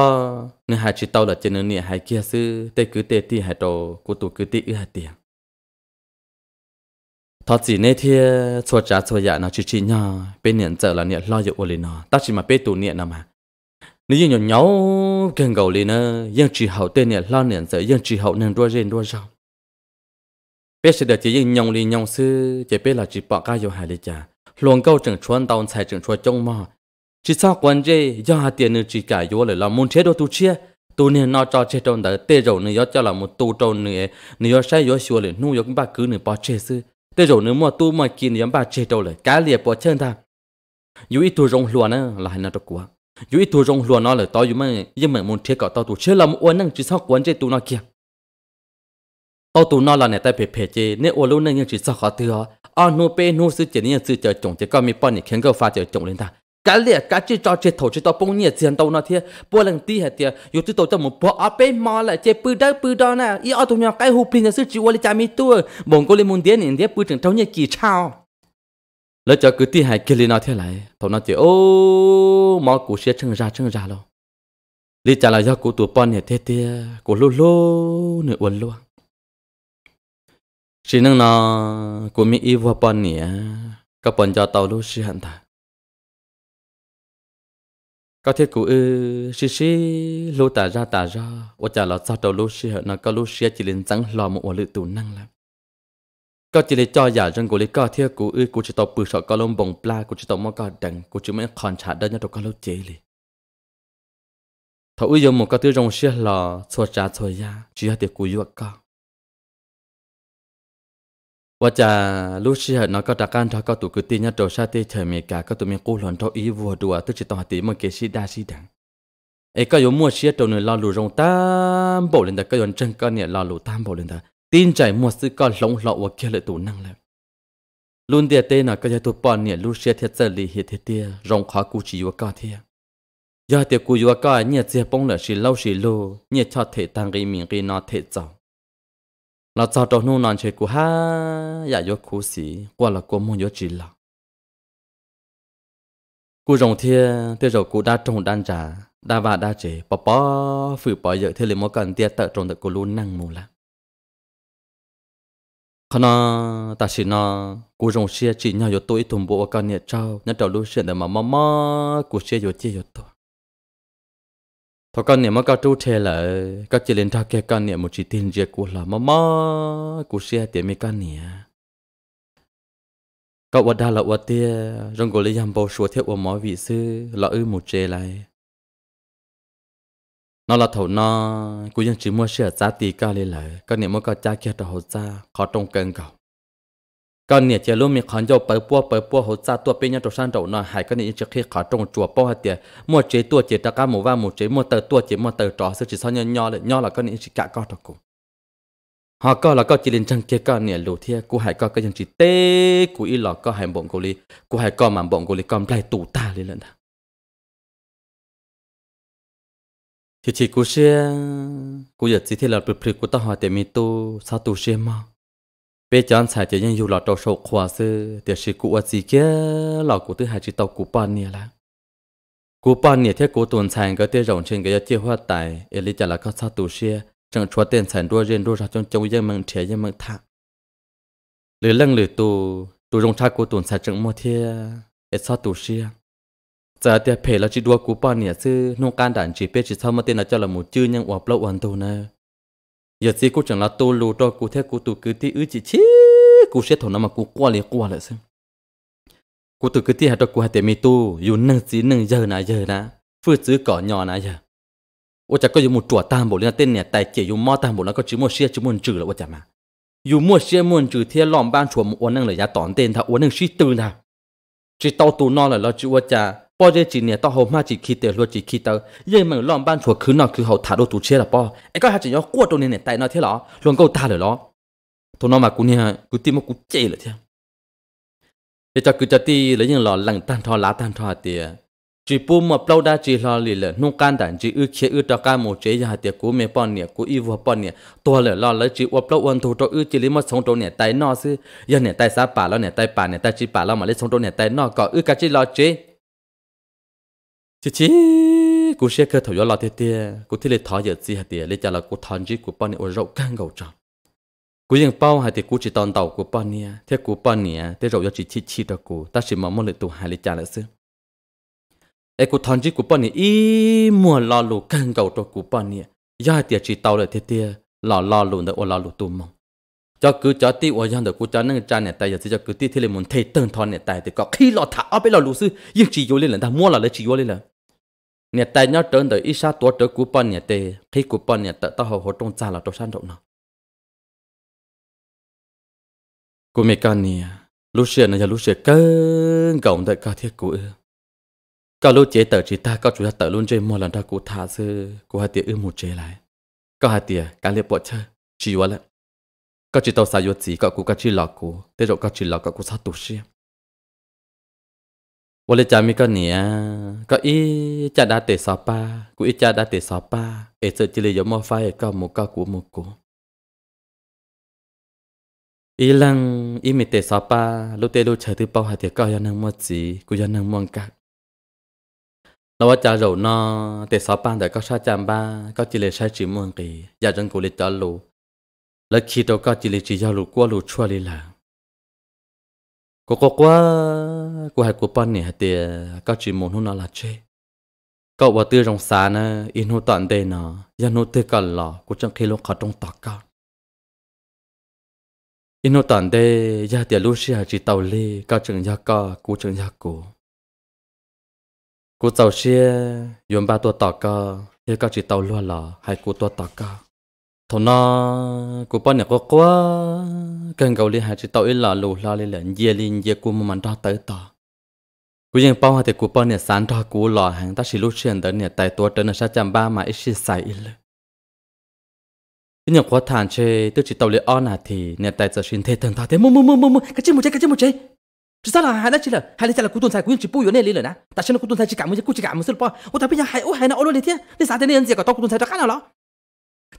[SPEAKER 1] nương hai chỉ tao là trên nương nè hai kia sư tê cứ tê ti hai đầu cô tụ cứ tê ư hai tiền thọ chỉ nè thia chua trả chua dạ nó chỉ chỉ nhau bên nhận trợ là nè lo dự ổn nó ta chỉ mà bê tụ nè nào mà nếu như nhỏ nhau gần gầu lên nữa nhưng chỉ hậu tên nè lo nhận trợ nhưng chỉ hậu nên đua rên đua rau bê sẽ được chỉ nhưng nhông lên nhông sư chỉ bê là chỉ bỏ ca vô hai lý chả luôn câu chẳng chuẩn tàu sai chẳng chuẩn trông mà chỉ sao quan chế do hạt tiền nữa chỉ cả vô lại là muốn chết đồ tu chia tu nên nó cho chế trong đó tê rồi nữa cho là một tu trong nữa nữa sai vô xua lại nuôi cũng ba cứ nữa bỏ chế sư tê rồi nữa mà tu mà kia nữa ba chế đồ lại Cái liệp bỏ chân ta dù ít tu rong luôn á là hay nó đâu quá dù ít tu rong luôn nó là tao dù mà nhưng mà muốn chết cả tao tu chết là một năng chỉ sao quan chế tu nó kia tao tu nó là này tay phê phê chế nếu ô lâu nên nhưng chỉ sao khó tư 啊，那边那是今年子就种，这个没半年，肯个发就种了它。cái ờ, lẽ cái chỉ cho chỉ thầu chỉ tao bông nhiệt tiền đâu nó thế bữa lần tí hết tiền tao cho một bộ áp bê mà lại chỉ bự đó bự đó nè ý ờ, tụi nhau cái hụp pin là sự chịu ở lại mi tu bọn cô lên tiền nên thế bự chẳng tao nhiệt kỳ chao lỡ cho cứ tí hai kia lên nó thế tao nó chỉ ô mà cụ sẽ chăng ra chăng ra lo lý trả là do cụ tụi bọn nhiệt thế thế cụ lô lô nữa uốn luôn chỉ năng nó của mi yêu vào bọn các bọn cho tàu lúc xí hẳn ta các thiết của ư xí xí lô tả ra tả ra và chả là sao tàu lúc xí hẳn nó các lúc xí chỉ lên trắng lò một lự tù năng lắm các chỉ lấy cho giả rằng của lấy các thiết của ư của chỉ tàu bự sợ các lông bồng pla của chỉ tàu mò các đằng của chỉ mấy con chả đơn cho tàu các lúc chế liền thầu ư dùng một cái thứ rong xí lò, xua trả xua ya chỉ là tiệc của yêu các ว่าจะลูกเชื่อเนาะก็จากการทอก็ตุกุติเนี่ยโดชาติเธอเมกาก็ตุเมีกู้หลอนทออีวัวดัวตุจิตอติมันเกชิดาชิดังเอก็ยมัวเชื่อตัวหนึ่งลาลูรงตามโบลินดาก็ยนจังก็เนี่ยลาลูตามโบลินดาตีนใจมัวซื้อก็หลงหลอกว่าเกลือตัวนั่งแล้วลุนเดียเตเนาะก็จะตัวปอนเนี่ยลูกเชื่อเทเจลีเฮเทเตียรงขากูจิวก็เทียยอดเตียกูยวก็เนี่ยเจียปงเหลือชิเล่าชิโลเนี่ยชอบเทตังรีมิงรีนอเทจอง là cho tôi nô nàn chế của ha dạ yo cố sĩ qua là cố muốn yo chỉ là cú rồng thiên tiêu rồi cú đã trồng đan trà đa và đa chế bỏ bỏ phử bỏ giờ thế liền mới cần tia tợ trồng được cú luôn năng mù là khi nó ta chỉ nó cú rồng xia chỉ nhau yo tôi thùng bộ con nhiệt trâu nhất trâu luôn xuyên để mà mò mò cú xia yo chia yo tôi thọ con niệm mà cao trú thế là các chị lên thao kia con niệm một chỉ tin việc của là mà mà của xe tiền mấy con niệm cậu vật đa là vật tia rong cổ lấy yam bầu sủa theo của mọi vị sư là ư một chê lại nó là thầu nó chỉ mua sữa giá tì cao lên lại các niệm mà cao cha kia trò hồ cha khó trông cân cầu còn nè chia luôn mình khán giả bảy búa bảy búa hồ trợ tua bên nhà trâu san trâu nó hải con nè trước khi khá trong chùa bao hạt tiền mua chế tua chế ta cá mua vào mua chế mua tờ tua chế mua tờ trọ sự chỉ sao nhau nhau lại nhau là con nè chỉ cả con thôi cũng họ có là có chỉ lên trăng kia con nè lù thia của hải có cái dân chỉ tê của y lọ có hải bộng của ly của hải có mà bộng của ly còn lại tù ta lên lần thì chỉ của xe của giờ chỉ thế là bự bự của ta hỏi tiền mì tu sao tu xe mà bây giờ anh xài chỉ nhân dụ là trâu sâu khóa sư để sĩ cụ ở gì kia là cụ thứ hai chỉ tàu cụ ba nia là cụ ba nia theo cụ tuần xài cái thế rộng trên cái chia hoa tài eli chả là các sao tu xe chẳng chúa tên xài đua riêng đua ra trong châu dân mừng trẻ dân mừng thạc lửa lăng lửa tu tu rong cha cụ tuần xài chẳng mua thế để sao tu xe giờ thì phải là chỉ đua cụ ba nia sư nông can đản chỉ biết chỉ sao mà tên là cho là một chữ nhân oạp lâu hoàn tu này giờ chỉ cô chẳng là tô lù cho cô thế cô tụ cứ tí ứ chỉ chi cô sẽ thổ nó mà cô qua liền qua lại xem cô tụ cứ tí hạt cho cô hạt tiền mi tu dù nâng chỉ nâng giờ nà giờ nà phơi chữ cỏ nhỏ nà giờ ô chả có dù một chùa tam bộ lên tên nè tài chỉ dù mò tam bộ nó có chữ mua xe chữ là ô chả mà dù mua xe muốn trừ thế lòng ban chùa một là giá tỏn tên thà ô nâng sĩ tư thà chỉ tao tụ nó là lo chữ ô chả bao giờ chỉ nhà tao hầu mai chỉ khi tiền luôn chỉ khi tao giờ mình làm ban chuột cứ nào cứ hầu thả đồ tủ chia là bao anh có hai chỉ nhớ qua đồ nè, này tại nó thế lọ luôn câu ta rồi lọ Thôi nói mà cũng nè, cứ tim một cú chê rồi. thế để cho cứ cho ti lấy những lọ lằng tan thò lá tan thò tiề chỉ bu mà bao đa chỉ lọ lì lợ nông can đàn chỉ ư khía ư cho ca một chế nhà tiề cú mẹ bọn nè cú y vừa bọn nè tôi lợ lọ lấy chỉ uop lâu ăn thu cho ư chỉ lấy mất sống đồ nè tại nó sư giờ nè tại sao bà lọ nè tại bà nè tại chỉ bà lọ mà lấy sống đồ nè tại nó có ư cái chỉ lọ chế chỉ chỉ cú sẽ cơ thầu gió lọt tiệt tiệt cú thi lệ thọ giờ gì hạt tiệt lệ trả là cú thon chỉ cú bao nhiêu rậu căng gầu tròn bao hạt tiệt cú chỉ toàn tàu cú bao nhiêu thế cú bao nhiêu thế rậu gió chỉ chi chi đó cú ta chỉ mà muốn lệ tụ hai lệ trả là xứ ai cú thon chỉ cú bao nhiêu ý mua lò lù căng gầu cho cú bao nhiêu giờ tiệt chỉ tàu là tiệt tiệt lò lò lù đó lò lù tụ mong cho cứ cho tí ở dân được cứ cho nâng cha này tại giờ cho cứ tí thì là muốn thấy tân thon này tại thì có khi lọ thả ở bên lọ lù sư nhưng chỉ vô lên là ta mua là lấy chỉ vô lên là nhà ta nhớ trở tới ít xa tua trở cú bòn nhà tê khi cú bòn nhà ta tao hồ hồ trong xa là trong san động nào cú mẹ con nè lúc xưa nó giờ lúc xưa cơn gồng đợi cả thiết cú cả lúc chế tờ chỉ ta có chủ tờ luôn chơi một lần ra cú thả sư cú hai tiệt ư một chế lại có hai tiệt cả liệp bỏ chơi chỉ quá lận có chỉ tao xài vô gì có cú có chỉ lọ cú thế rồi có chỉ lọ có cú sao tù xiêm วันเลยจามีก็เนี่ยก็อีจะได้เตะสอบปากูอีจะได้เตะสอบปาเอเซจิเลยมอไฟก็มุก็กูมุกูอีลังอีมีเตะสอบปาลูเตลูเฉยที่เป้าหาเตะก็ยังนั่งมัวจีกูยังนั่งมองกักแล้วว่าจะรู้นอเตะสอบปาแต่ก็ชาจำบ้าก็จิเลยใช้จีมวงกีอยากจังกูเลยจอลูแล้วคิดเราก็จิเลยจียาลูกัวลูชั่วลีหลัง có có quá của hai của bọn này thì các chị muốn hôn nào là chê cậu và tư trong xa nè in hô tận đây nó dân hô tư cần lò của trong khi lúc khó trong tọt cao in hô tận đây gia tiền lúc xưa chỉ tàu lê các trường gia co cú trường gia cú cú tàu xưa yếm ba tua tọt cao thì các chị tàu luôn lò hai cú tua tọt cao thọ nó của bọn nhà có quá cần cầu liên hệ chỉ tàu là lù la lên lệnh dê liên dê của mình đó tới tỏ của dân bao thì cô bọn nhà sáng đó của lò hàng ta chỉ lúc chuyện tới nhà tại tua trên là sa chăm ba mà ít xí xài ít lệ cái nhà quá thản chê tôi chỉ tàu lên on à thì nhà tại giờ xin thế thần ta thế mù mù mù mù mù cái chê một chơi cái chê một chơi chỉ sao là hai đó chỉ là hai đứa là cú tuần sai cú chỉ bùi ở đây lên rồi nè ta sao nó cú tuần sai chỉ cảm chơi cú chỉ cảm một sự bỏ ô ta bây giờ hai ô hai nó ô luôn đi thế nên sáng thế nên gì có tao cú tuần sai cho khác nào đó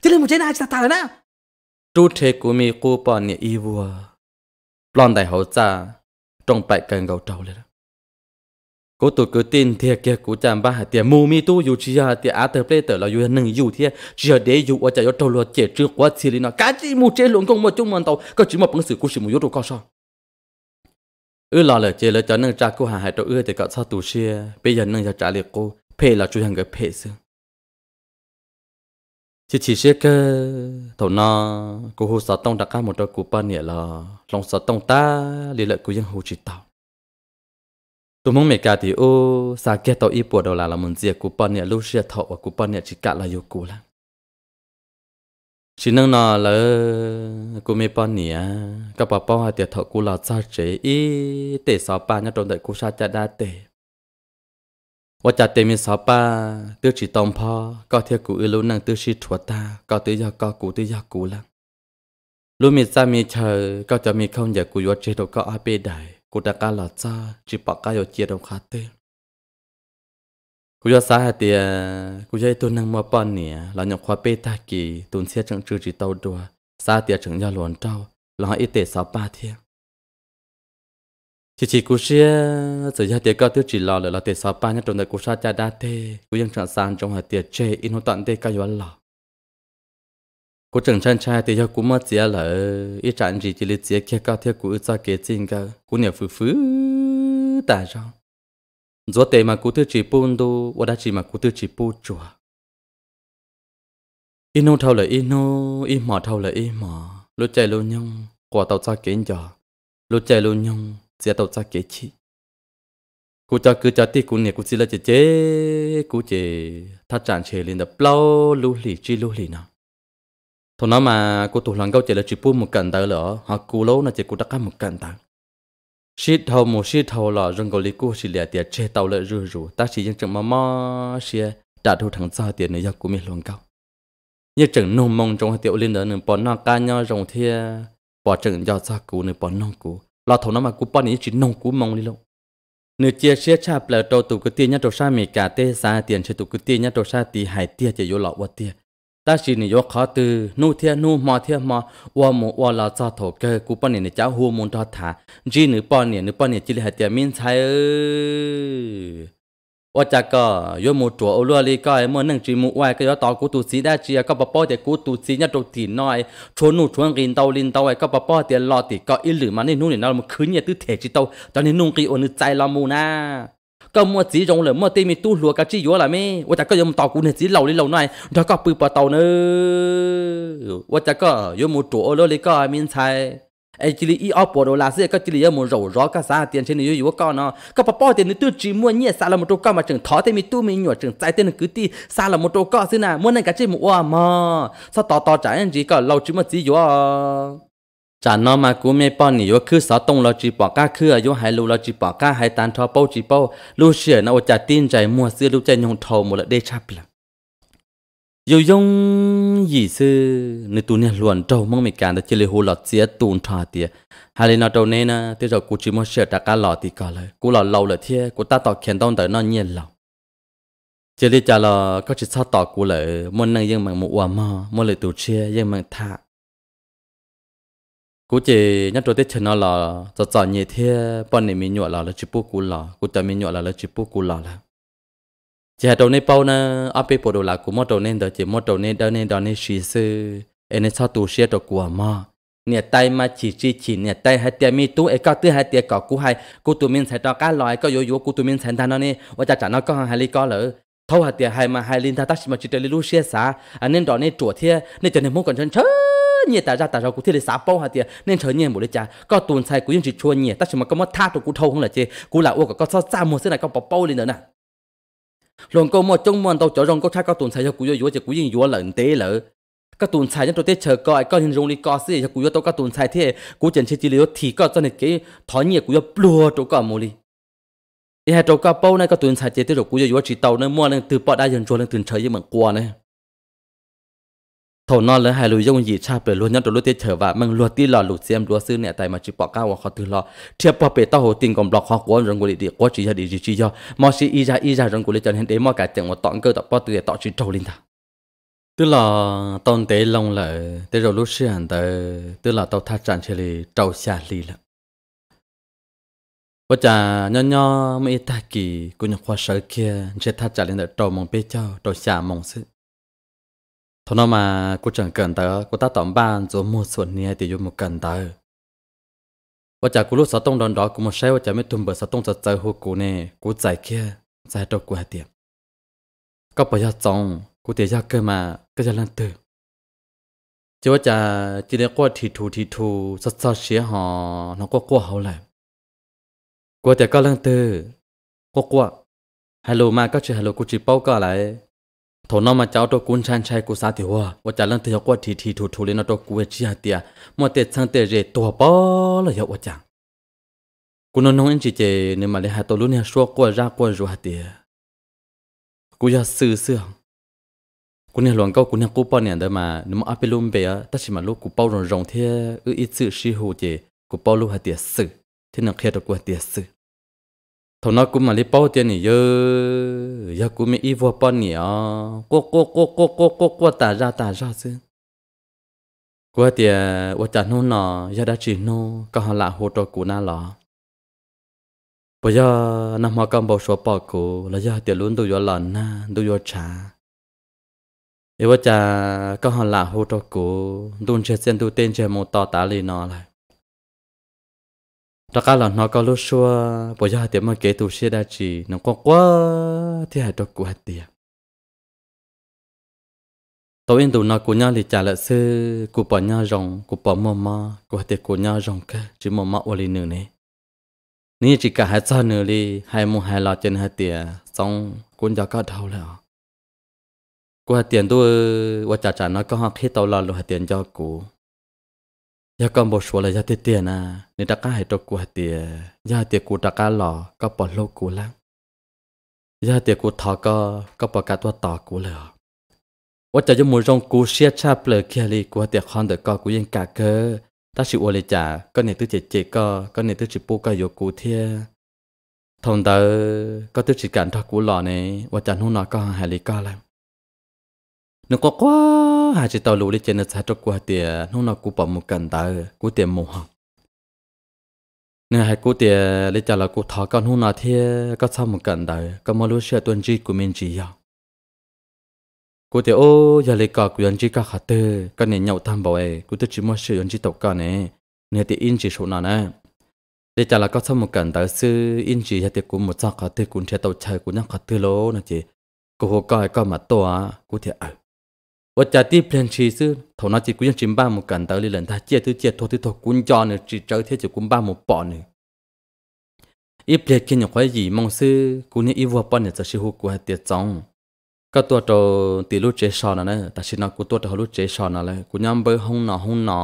[SPEAKER 1] Kili mu chena chita tala na. Chú thế của mi cô bỏ nè y vua. Lon đại hậu cha trong bạch cành gầu trâu lên đó. Cô tụi cứ tin thiệt kia của chạm ba hạt tiền mù mi tu dù chỉ hạt à, tiền á tờ ple tờ là dù nâng dù thiệt chỉ hạt để dù ở chợ trâu lo chết trước quá xì đi nó cá chỉ mu chế luôn công mà chung một tàu có chỉ một bằng sự của sự mu yếu đồ con sao ư lò lờ chế lờ cho nâng cha cô hà hại trâu ư thì cậu sao tù xia bây giờ nâng cho trả liệt cô phê là chú hàng cái phê xương chỉ chỉ sẽ cơ thầu nó cô hồ sáu tông đã cá một đôi cúp anh là lòng sáu tông ta liên lạc của dân hồ chỉ tàu tụi mong mẹ cả thì ô xa kia tàu y bùa đầu là là muốn gì cúp anh nè lúc xưa thọ và cúp anh chỉ cả là yêu cô là chỉ nâng nó là cụ mẹ ba nè các bà bao hai tiệt thọ cụ là cha chế y để sáu ba nhá trong đời cụ sa cha đa để ว่าจะเตมีสอป้าตื้อจีตองพ่อก็เทียกูอือรู้นังตื้อชีถั่วตาก็ตื้อยาก็กูตื้อยากูละรู้มีซามีเชอก็จะมีข้าวอยากกูยวดเจดก็อาเปได้กูตะกาหลอดจ้าจีปากกาโยเจียดคาเต้กูยอดสาหเตียกูจะตัวนังมัวป้อนเนี่ยหลังจากควาเปตากีตุนเสียจังจือจีเตาดัวสาเตียถึงยาหลวนเต้าหลังอีเตสอป้าเทีย chỉ chỉ cú xe giờ giờ tiệc cao tiêu chỉ lò là là tiệc sáu ba nhất trong đời cú sa cha đa thế cú dân trạng sàn trong hạt tiệc chê in hô tận tê cao yếu lò cú trưởng chân trai tiệc giờ cú mất dĩa lỡ ít trạng gì chỉ lý dĩa kia cao tiêu cú sa kế chính cả cú nhiều phứ phứ tại rong do tiệc mà cú tiêu chỉ buôn đồ và đã chỉ mà cú tiêu chỉ bu chùa in hô thâu là in hô in mỏ thâu là in mỏ lúc chạy lúc nhung quả tàu sa kế giò lúc chạy lúc nhung sẽ tàu xa kế chi cú cho cứ cho tí cú nè cú xí là chế chế cú chế thắt chán chế lên đập lâu lưu lì chi lưu lì nào thôi nó mà cú tụ lần câu chế là chỉ bu một cần tới lỡ họ cú lâu là chế cú đắc một cần tới xí thầu một xí thầu là rừng cầu lì cú xí lẻ tiệt chế tàu lỡ rù rù ta chỉ dân chừng mà mò xí đã thu thằng xa tiền này do cú mi luồng câu như chừng nông mong trong tiểu liên đó nên bỏ nó ca nhau rồng thiê, bỏ chừng do xa cú nên bỏ nó cú lo thầu nó mà cú bón này chỉ nông cú mong đi luôn. nửa chia chia cha bờ đầu tụ cứ tiền nhá đầu sa mì cả tê sa tiền chơi tụ cứ tiền nhá đầu sa tì hải tia chỉ vô lọ quá tia ta chỉ nửa vô khó từ nu thia nu mò thia mò qua mò qua là cho thầu cơ cú bón này nửa cháu hua môn cho thả chỉ nửa bón này nửa bón này chỉ là hải tia minh sai ơi ว่าจะก็ยมูจัวอลัวลีก็เมื่อนึ่งจีมูไว้ก็ยต่อกูตูสีได้จีก็ปะป้อเดี๋ยวกูตูสีเนี่ยตกตีน้อยชวนหนูชวนกินเตาลินเตาไอ้ก็ปะป้อเดี๋ยวรอติก็อิหลือมันนี่นู่นนี่นั่นมันคืนเนี่ยตื้อเถจิเตาตอนนี้นุ่งกีโอนึกใจเรามูนะก็มัวจีจงเลยมัวตีมีตู้หลัวกับจีอยู่ละไม่ว่าจะก็ยมต่อกูเนี่ยจีเหล่าลิเหล่าน้อยแล้วก็ปืนปะเตาเนอว่าจะก็ยมูจัวอลัวลีก็มินไทย ai chỉ li ở bỏ đồ là sẽ có chỉ li một rổ rõ cả sao tiền trên này yếu con nó có bà bỏ tiền tôi chỉ mua nhẹ sao là một chỗ con mà trường thọ thì mình tu mình nhỏ trường trái tiền cứ ti sao là một chỗ con xin à muốn này cả à chỉ mua mà sao to to trái anh chỉ có lâu chỉ mà chỉ yếu chả mà cú mẹ bọn nhiều cứ sáu tông lo chỉ bỏ cá cứ ở hai lù lo chỉ bỏ cá hai tan thọ bao chỉ bao lù sửa nó chả chạy mua xưa lù chạy nhung thầu một lợn đê chắp lắm dù dùng gì sư nơi tu nè luận trâu mong mình cả đã chơi hồ lọt chia tuôn thà tiệt hà lên nó trâu nè na tiêu rồi cú chỉ muốn sửa đặt cá lọ thì cả lời cô lọ lâu lời thiê cô ta tỏ khen tông tới nó nhiên lòng chơi đi trả lọ có chỉ sao tỏ cô lời muốn năng dân mạng một quả mò muốn lời tu chia dân mạng thà cô chỉ nhắc trâu tết chân nó lọ cho cho nhẹ thiê bọn này mình nhọ lọ là chỉ bu cô lọ cô ta mình nhọ lọ là chỉ bu cô lọ là chỉ hạt đầu này bao na áp bê bộ đồ lạc của mốt đầu nên đó chỉ mốt đầu nên đó nên đó nên xí sư em nên sao tu sửa đồ của mà nè tay mà chỉ chỉ chỉ nè tay hai tiền mi tu ấy cao tư hai tiền cỏ cú hai cú tụi mình sẽ cho cá lòi có yếu yếu cú tụi mình sẽ thằng nó nè và cha trả nó có hàng hai ly có lỡ thâu hai tiền hai mà hai linh ta tách mà chỉ để lưu sửa xả anh à, nên đó nên chùa thiê nên cho nên muốn còn chân chớ, nhẹ ta ra ta sao cú thiết để xả bao hai tiền nên trời nhẹ một đấy cha có tuần sai cú cũng chỉ chua nhẹ, ta chỉ mà có mất tha tụi cú thâu không là chê cú là ô có có sao xa một thế này có bỏ bao lên nữa nè lồng câu một trong mòn tàu chở rong có thay các tuần sai cho cú yếu cho cú yên yếu lợn tế lỡ các tuần sai nhất tôi tết chờ coi coi hình rong đi coi xí cho cú yếu tàu các tuần sai thế cú chân chỉ liệu thì có cho nên cái thói nhiệt cú yếu plua chỗ cả mồ đi ý hai chỗ cả bao này các tuần sai chết rồi cú yếu chỉ tàu nên mua nên từ bỏ đại dân cho lên từ chờ với mảng qua này thổ nó lấy hai lối dùng gì cha bể luôn nhá rồi tiết trở và mang lúa tí lò lụt xem lúa sư nè tại mà chỉ bỏ cao hoặc họ thứ lò chia bỏ bể tao hồ tình còn bỏ họ của rừng của địa quá chỉ ra địa chỉ cho do mà chỉ ý ra ý ra rừng của địa chân hiện đấy mà cả tiền một tọn cơ tập bỏ từ để tọt chỉ trâu lên ta tức là tông tế long lại tế rồi lúc xưa hẳn tới tức là tao thắt chặt chơi trâu xa lì lắm bây giờ nho nho mấy ta kỳ cũng nhà khoa sở kia sẽ thắt chặt lên để trâu mong bê cho trâu xa mong sức thôi nó mà cô chẳng cần tớ cô ta tóm ban rồi mua xuân nia thì dùng một cần tớ và chả cô lúc sáu tông đòn đó cũng một xe và chả mới thùng bờ sáu tông giật chơi hồ cô nè cô giải kia giải đâu của hạt tiệm có bao giờ chồng cô tiền ra cơ mà cơ ra lan từ chứ và chả chỉ để qua thì thù thì thù sao sao xía họ nó qua qua hậu lại qua tiền có lan tư, qua qua hello mà các chị hello cô chỉ báo cả lại thổ nó mà cháu tôi cuốn chan chay của xã thì hoa và trả lần thì học qua thì thì thủ thủ lên nó tôi quên chi chia tiệt mà tiệt sang tiệt rệt tổ bó là hiệu quả chẳng cú nó nói chỉ chỉ nên mà lấy hạt tôi luôn nha xua qua ra qua rồi hạt tiệt cú ra sư sư cú nha luồng câu cú nha cú bao nè đó mà nếu mà áp luôn về á tất nhiên mà lúc cú bao rồng rồng thế ư ít sự si hồ chỉ cú bao luôn hạt tiệt sư thế nào khi được qua tiệt sư thôi nó cũng mà đi bao tiền này giờ giờ cũng mới ít vô bao nhỉ à cô cô cô cô cô cô ta ra ta ra chứ qua thì qua à, trả nô nọ giờ đã chỉ nô có họ là hỗ trợ của na lọ bây giờ năm họ cầm bao số bao của là giờ tiền luôn tôi vô lần na tôi vô trả giờ qua trả có họ là hỗ trợ của tôi sẽ xem tôi tên sẽ một tờ tá lên nọ lại ta cả là nó có lúc xưa bây giờ thì mà kể tu sĩ đã chỉ nó có quá thì hãy đọc của tiệt. tôi yên tụ nó của nhau thì trả lại sư của bỏ nhau rồng của bỏ mồm mà của tiệc của nhau rồng cơ chứ mồm mà ôi nữa này ní chỉ cả hai sao nữa đi hai mồm hai lọ trên hai tiệt, xong cũng cho có đầu rồi của tiền tôi và trả trả nó có học khi tàu lọ rồi tiền cho của ยากำบชัวเลยยาเตียนะนี่ตะก้าให้ตกูเตียยาเตียกูตะก้าหล่อก็ปอดโลกูแล้วยาเตียกูทอก็ก็ปอดกาตัวต่อกูเลยว่าจะยมูรงกูเชียชาเปลือกแคลีกูเตียคอนเดก็กูยังกาเกอถ้าสิอวเลยจ่าก็เนี่ยตื้อเจเจก็ก็เนี่ยตื้อสิปูก็โยกูเทียทงเดอก็ตื้อสิการทอกูหล่อเนี่ยว่าจะนู่นนอก็หาลีก็แล้ว nó có quá hà chỉ tàu lũ đi trên nó sẽ trọc qua tiền nó nó cú bỏ một cần tờ cú tiền mù học nên hai cú tiền lấy trả là cú thọ con hôn nó thế có sao một cần tờ có mà lúc xưa tuần chỉ của mình chỉ nhau cú tiền ô giờ lấy cả của chỉ cả khát tư con này nhậu tham bảo ấy cú tôi chỉ muốn sữa anh chỉ tàu con này nên tiền in chỉ số nào nè để trả là có sao một cần tờ sư in chỉ hay tiền cú một sao khát tư cũng sẽ tàu chơi cũng nhắc khát tư lố nè chị cú hồ coi coi mà to à cú tiền ở ờ. ว่าจะที่เพลนชีซื้อถนาจีกูยังจิมบ้ามุกันเตอร์ลีหลันท่าเจี๊ยตื้อเจี๊ยทัวตื้อทัวกุญจอเนื้อจีเจ้าเทียจีกุมบ้ามุปอเนื้ออีเพลกินอย่างควายหยีมองซื้อกูเนี่ยอีวัวปอนเนี่ยจะชิฮูกูให้เตียจองก็ตัวโตตีลูกเจชอนนะแต่ชินอกูตัวโตลูกเจชอนอะไรกูย้ำเบอร์ห้องหนอห้องหนอ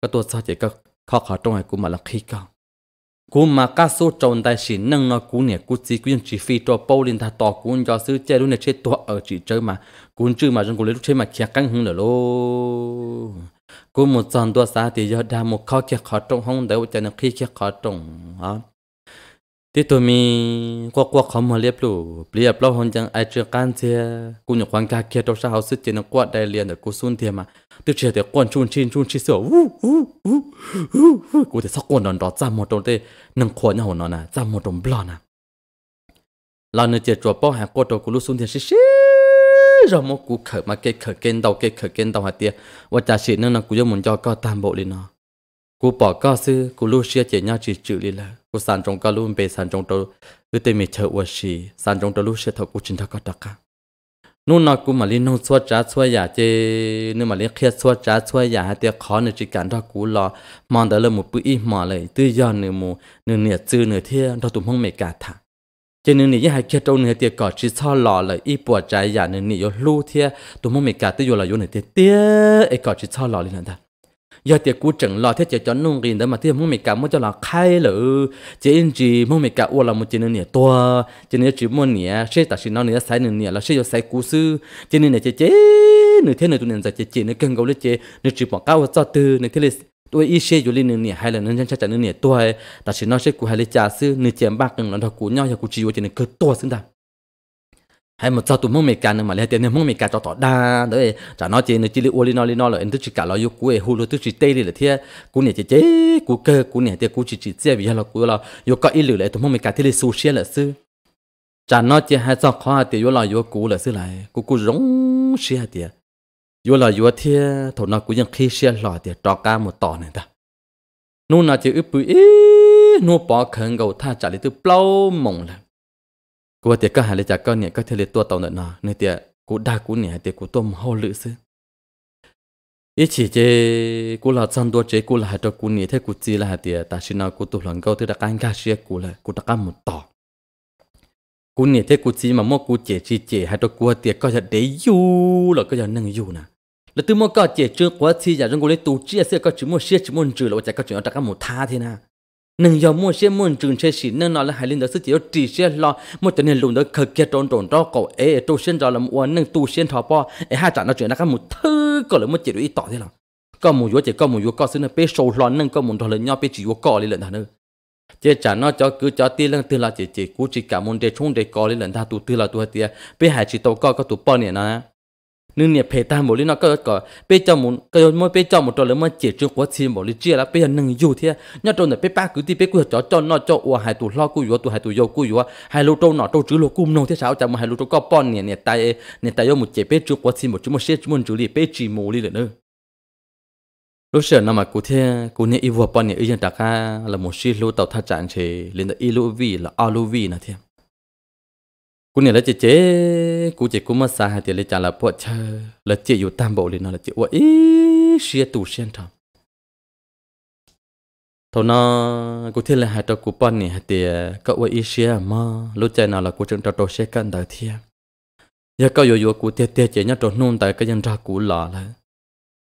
[SPEAKER 1] ก็ตัวซาเจก็ข้อขาตรงให้กูมาละขี้ก็กูมาก้าสู้จนได้สินึ่งนอกูเนี่ยกูจีกูยังจีฟีตัวโปลินทาต่อกูยอซื้อเจรู้เนี่ยเชตัวเออจีเจอมา cún chưa mà trong cuộc lấy lúc chơi mà kia căng hứng lỗ cô một dàn đua xa thì giờ đa một khó kia khó trong không đâu cho nó khi kia khó trong hả thì tôi mi qua qua khó mà liệp lù liệp lâu hơn chẳng ai chưa can thế cô nhục quan ca kia đâu sao học sức chỉ nó quạt đại liền để cô xuân thiệt mà tôi chỉ để quan chun chin chun chi sửa u u u u u cô thì sắc quan đòn đó ra một đồng tê nâng khó nhau nó nè ra một đồng blo nè lần nữa chỉ chùa bao hàng cô đâu cô lúc xuân thiệt xí xí rồi một cú khởi mà cái khởi kênh đầu cái khởi kênh đầu hạt tiệt, và trả sĩ nữa là cú dùng muốn cho có tam bộ lên nó cú bỏ có sư cú lu xe chỉ nhau chỉ chữ đi là cú sàn trong co luôn bề sàn trong tôi cứ tìm mình chờ và xì sàn trong tôi lu xe thầu cú chính thắc có đặc cả, là cú cú giả giả chế, tiệt, khó nửa nửa nửa chư tụi cả นู่นนอกูมาลินนงสวดจ้าสวยอย่าเจนึมาลินเครียดสวดจ้าสวยอย่าให้เตียขอเนื้อจิกันทอกูรอมองแต่เริ่มหมดปื้ออีหมอเลยตื้อย่อเนื้อหมูเนื้อเนี่ยจื้อเนื้อเที่ยทอตุ่มห้องเมกาถา cho nên nị hai kia trong nị tiệt cỏ chỉ cho lọ là y bùa trái giả nên nị yo lưu thia tụi mông mày cả tới là yo nị tiệt tiệt ấy cỏ chỉ cho lọ lên ta giờ tiệt cú chừng lọ thế cho cho nung gìn đó mà tiệt mông mày cả muốn cho là khai lử chỉ in chỉ mông mày cả u là một chỉ nên nị to cho nên chỉ muốn nị sẽ ta xin nó nị sai nị là sẽ yo sai cú sư cho nên nị chế chế nị thế nị tụi nị giờ chế chế nị cần gấu lên chế nị chỉ bỏ cao cho từ nị thế tôi ít xe dù lên nè hay là nên chắc chắn nè tôi ta chỉ nói sẽ của hai lấy trà sư nửa chém bạc cần nó của nhau hay của chị vô trên cơ to xứng đáng, hay một sao tụi mông mày cả nữa mà lấy tiền mông mày cả cho tỏ đa đấy chả nói chuyện nữa chỉ lấy uoli nó lấy nó là anh tức chỉ cả lo yêu cuối luôn tức chỉ tê đi là thế cú này chế chế cú cơ cú này thế cú chỉ chỉ chế vì là cú là yêu có ít lửa lại tụi mông mày cả thế lấy social là sư chả nói chuyện hay sao khó thì yêu là yêu cú là sư lại cú cú rống xe thì vừa là yo thì thổ nó cũng ยัง khi xe lò thì trò cá một tỏ này ta nu nó chỉ ướp bụi nu bỏ khẩn gầu tha trả lý từ bao mộng là cô thì cả hàng lý trả con này các thể lấy tua tàu nữa nọ nên thì cô đa cô này thì cô tôm hao lự sư ý chỉ chế cô là chăn đua chế cô là hai trò cô này thế cô chỉ là thì ta xin nào cô tụt lần gầu thì đã canh cá xe cô là cô đã canh một tỏ cô này thế cô chỉ mà mua cô chế chỉ chế hai trò cô thì có thể để yêu là có thể nâng yêu nè là từ mua có chỉ trước quá thì giờ chúng lấy tổ chia sẽ có chỉ mua sẻ chỉ mua trừ là chỉ có chuyện đặt một tha thế nào Nên giờ mua sẻ mua trừ sẻ xí nâng nó là hai linh đó sức chỉ chỉ sẻ lo một tuần này luôn đó khởi kia trốn trốn đó cậu ấy tổ sẻ rồi là mua nâng tổ sẻ thọ po ấy hai trận nó chuyện đặt một thứ có là một chỉ đối tỏ thế nào có một vô chỉ có một vô có xí nâng bé sâu lo nâng có một thọ lên nhau bé chỉ vô có lên lần nữa chế trả nó cho cứ cho tiền lăng tiền là chỉ chỉ cú chỉ cả môn để chung để có lên lần ta tu tiền là tu hết tiền bé hai chỉ tàu có có tu bao nhiêu nữa nên nhà phe ta một lý nó có có bây giờ một cái mỗi bây giờ một trò lớn mà chỉ trước quá chi một lý chia là bây giờ nâng dù thế nhớ trâu này bây ba cứ đi bây cứ cho cho nó cho ủa hai tụ lo cú ủa hai tụ vô cú ủa hai lô trâu nó trâu chữ lô cung nông thế sao chẳng mà hai lô trâu có bon nè nè tay nè tay một chỉ bây trước quá chi một chú một xe chú một chú lý bây nữa lúc xưa năm mà cụ thế cụ nè yêu vợ bon nè ý dân đặc ha là một xe lô tàu thắt chặn chế lên tới ilu là alu vi nè thêm cú này là chị chế cú chị cú mất xa hai tiền lấy trả là bộ chờ là chị yêu tam bộ liền nó là chị ủa ý xia tù xen thầm thầu nó cú thiên là hai cho cú bón này hai tiền cậu ủa ý xia mà lúc chơi nào là cú trứng trâu tổ xe cân đời thiên giờ cậu yêu yêu cú tiệt tiệt chị nhá trâu nôn tại cái dân ra cú lọ là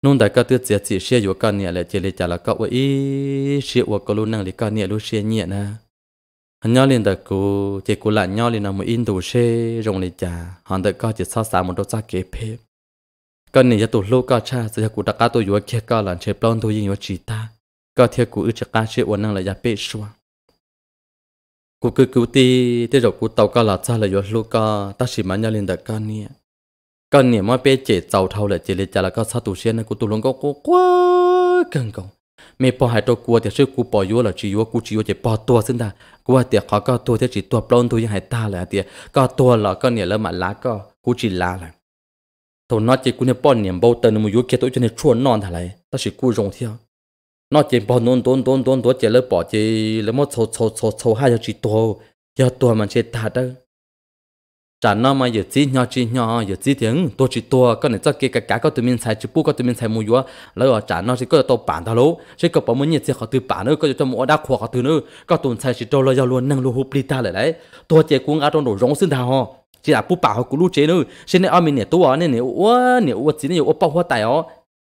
[SPEAKER 1] nôn tại cái tiệt tiệt chị xia yêu cái này là chị lấy trả là cậu ủa ý xia ủa cậu luôn năng lấy cái này lúc xia nhẹ nè nhớ liền đặc cụ chỉ cụ lại nhớ liền là một in đồ xe rồng liền chả hoàn đặc co chỉ sao sao một đôi sao kế phê con này cho tụi lô co cha sẽ cho cụ đặc ca tôi vừa kia co là chế plon tôi như chỉ ta co thiệt cụ ước chắc ca chế uốn năng là giá bê xua cụ cứ cụ ti thế rồi cụ tàu co là sao là vừa lô co ta chỉ mà nhớ liền đặc con nè con nè mà bé chế tàu thâu là chỉ liền chả là co sao tụi xe này cụ tụi lông có quá quá cần cầu mẹ bỏ hai trâu cua thì sư cụ bỏ vô là chỉ vô cụ chỉ vô chỉ bỏ tua xin ta กูว่าเตียเขาก็ตัวเทียจีตัวปล้นตัวยังหายตาเลยเตียก็ตัวหรอก็เนี่ยแล้วมาล้าก็กูจีล้าเลยตัวน้อจีกูเนี่ยป้อนเนี่ยเบาเตินมึงยุ่เกี่ยวตัวจะเนี่ยชวนนอนทะไรตั้งสิกูรงเที่ยวน้อจีป้อนนอนตัวตัวตัวตัวเจแล้วปอจีแล้วมั่วโซโซโซโซห้าจะจีตัวยาตัวมันเช็ดตาเด้อ sa nó mà giờ chỉ nhỏ chỉ nhỏ giờ chỉ tiếng to chỉ to có này cho cái cái cái có tụi mình xài chụp có tụi mình xài mua lấy ở trả nó chỉ có tàu bản thà chỉ có bảo muốn nhiệt chỉ họ từ bản nữa có cho mua đa khoa họ từ nữa có tụi xài chỉ cho lo giao năng luôn hụp ta lại đấy to chỉ cũng ở đồ rong xương thà chỉ là bút bảo họ cũng lú chế nữa xin này ở mình nhiệt to nên nhiệt quá nhiệt chỉ nhiệt quá bao hoa tài ó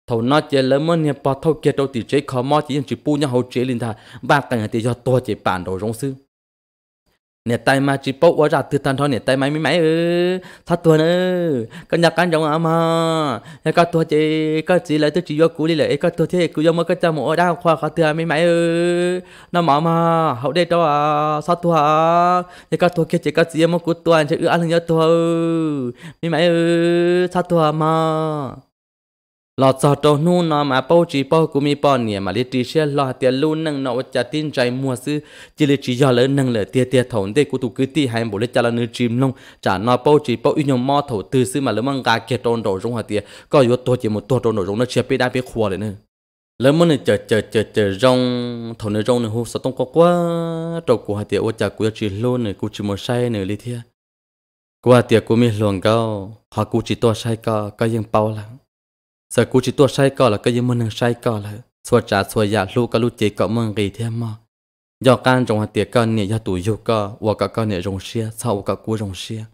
[SPEAKER 1] thầu nó chế lớn mới nhiệt thâu kia đâu thì chế khó mò chỉ chỉ nhau chế lên thà ba cái này thì cho to chỉ bản đồ rong xương เนี่ยไตมาจีโปว่าจะตืนตันทอนเนี่ยไตไม่ไม่ไหมเออถัดตัวเนอกันอยากกันจงอามาแล้วก็ตัวเจก็จีเลยตัวจีโยกูนี่เลยก็ตัวเทกูยมก็จะหมได้ควาขาเตือนไม่ไหมเออน้ำหมามาเขาได้ตัวสัตว์ตัวแล้วก็ตัวเกจก็จีมกูตัวเชืออันนึงยตัวไม่ไหมเออสัตว์ตัวมา lọt giò trâu nu nó mà bao chỉ bao cũng mi bao nè mà lịch chỉ xe lo tiền luôn nâng nó chả tin trái mua sư chỉ lịch chỉ do lớn nâng lỡ tiền tiền thầu để của tụ cứ ti hay bộ lịch trả lời nửa chim lông chả nó bao chỉ bao uy nhom mò thầu từ sư mà lỡ mang gà kia tròn đồ rung hạt tiền có yếu tố chỉ một tố tròn đồ rung nó chia bê đa bê khua đấy nữa mà muốn chờ chờ chờ chờ rong thầu nữa rong nữa hú sao tông có quá trâu của hạt tiền ô chả của chỉ luôn nữa của chỉ một say nữa lịch thiệt qua hạt tiền của mi luồng cao họ của chỉ to say cả cái yên bao lắm sợ cú chỉ tua sai cò là cái gì muốn hàng sai cò là xua trả xua giả lu cái lu chỉ cọ mừng gì thế mà do can trong hạt tiệc con nè do tuổi yêu cò và cả con nè rồng sau cả cú rồng xia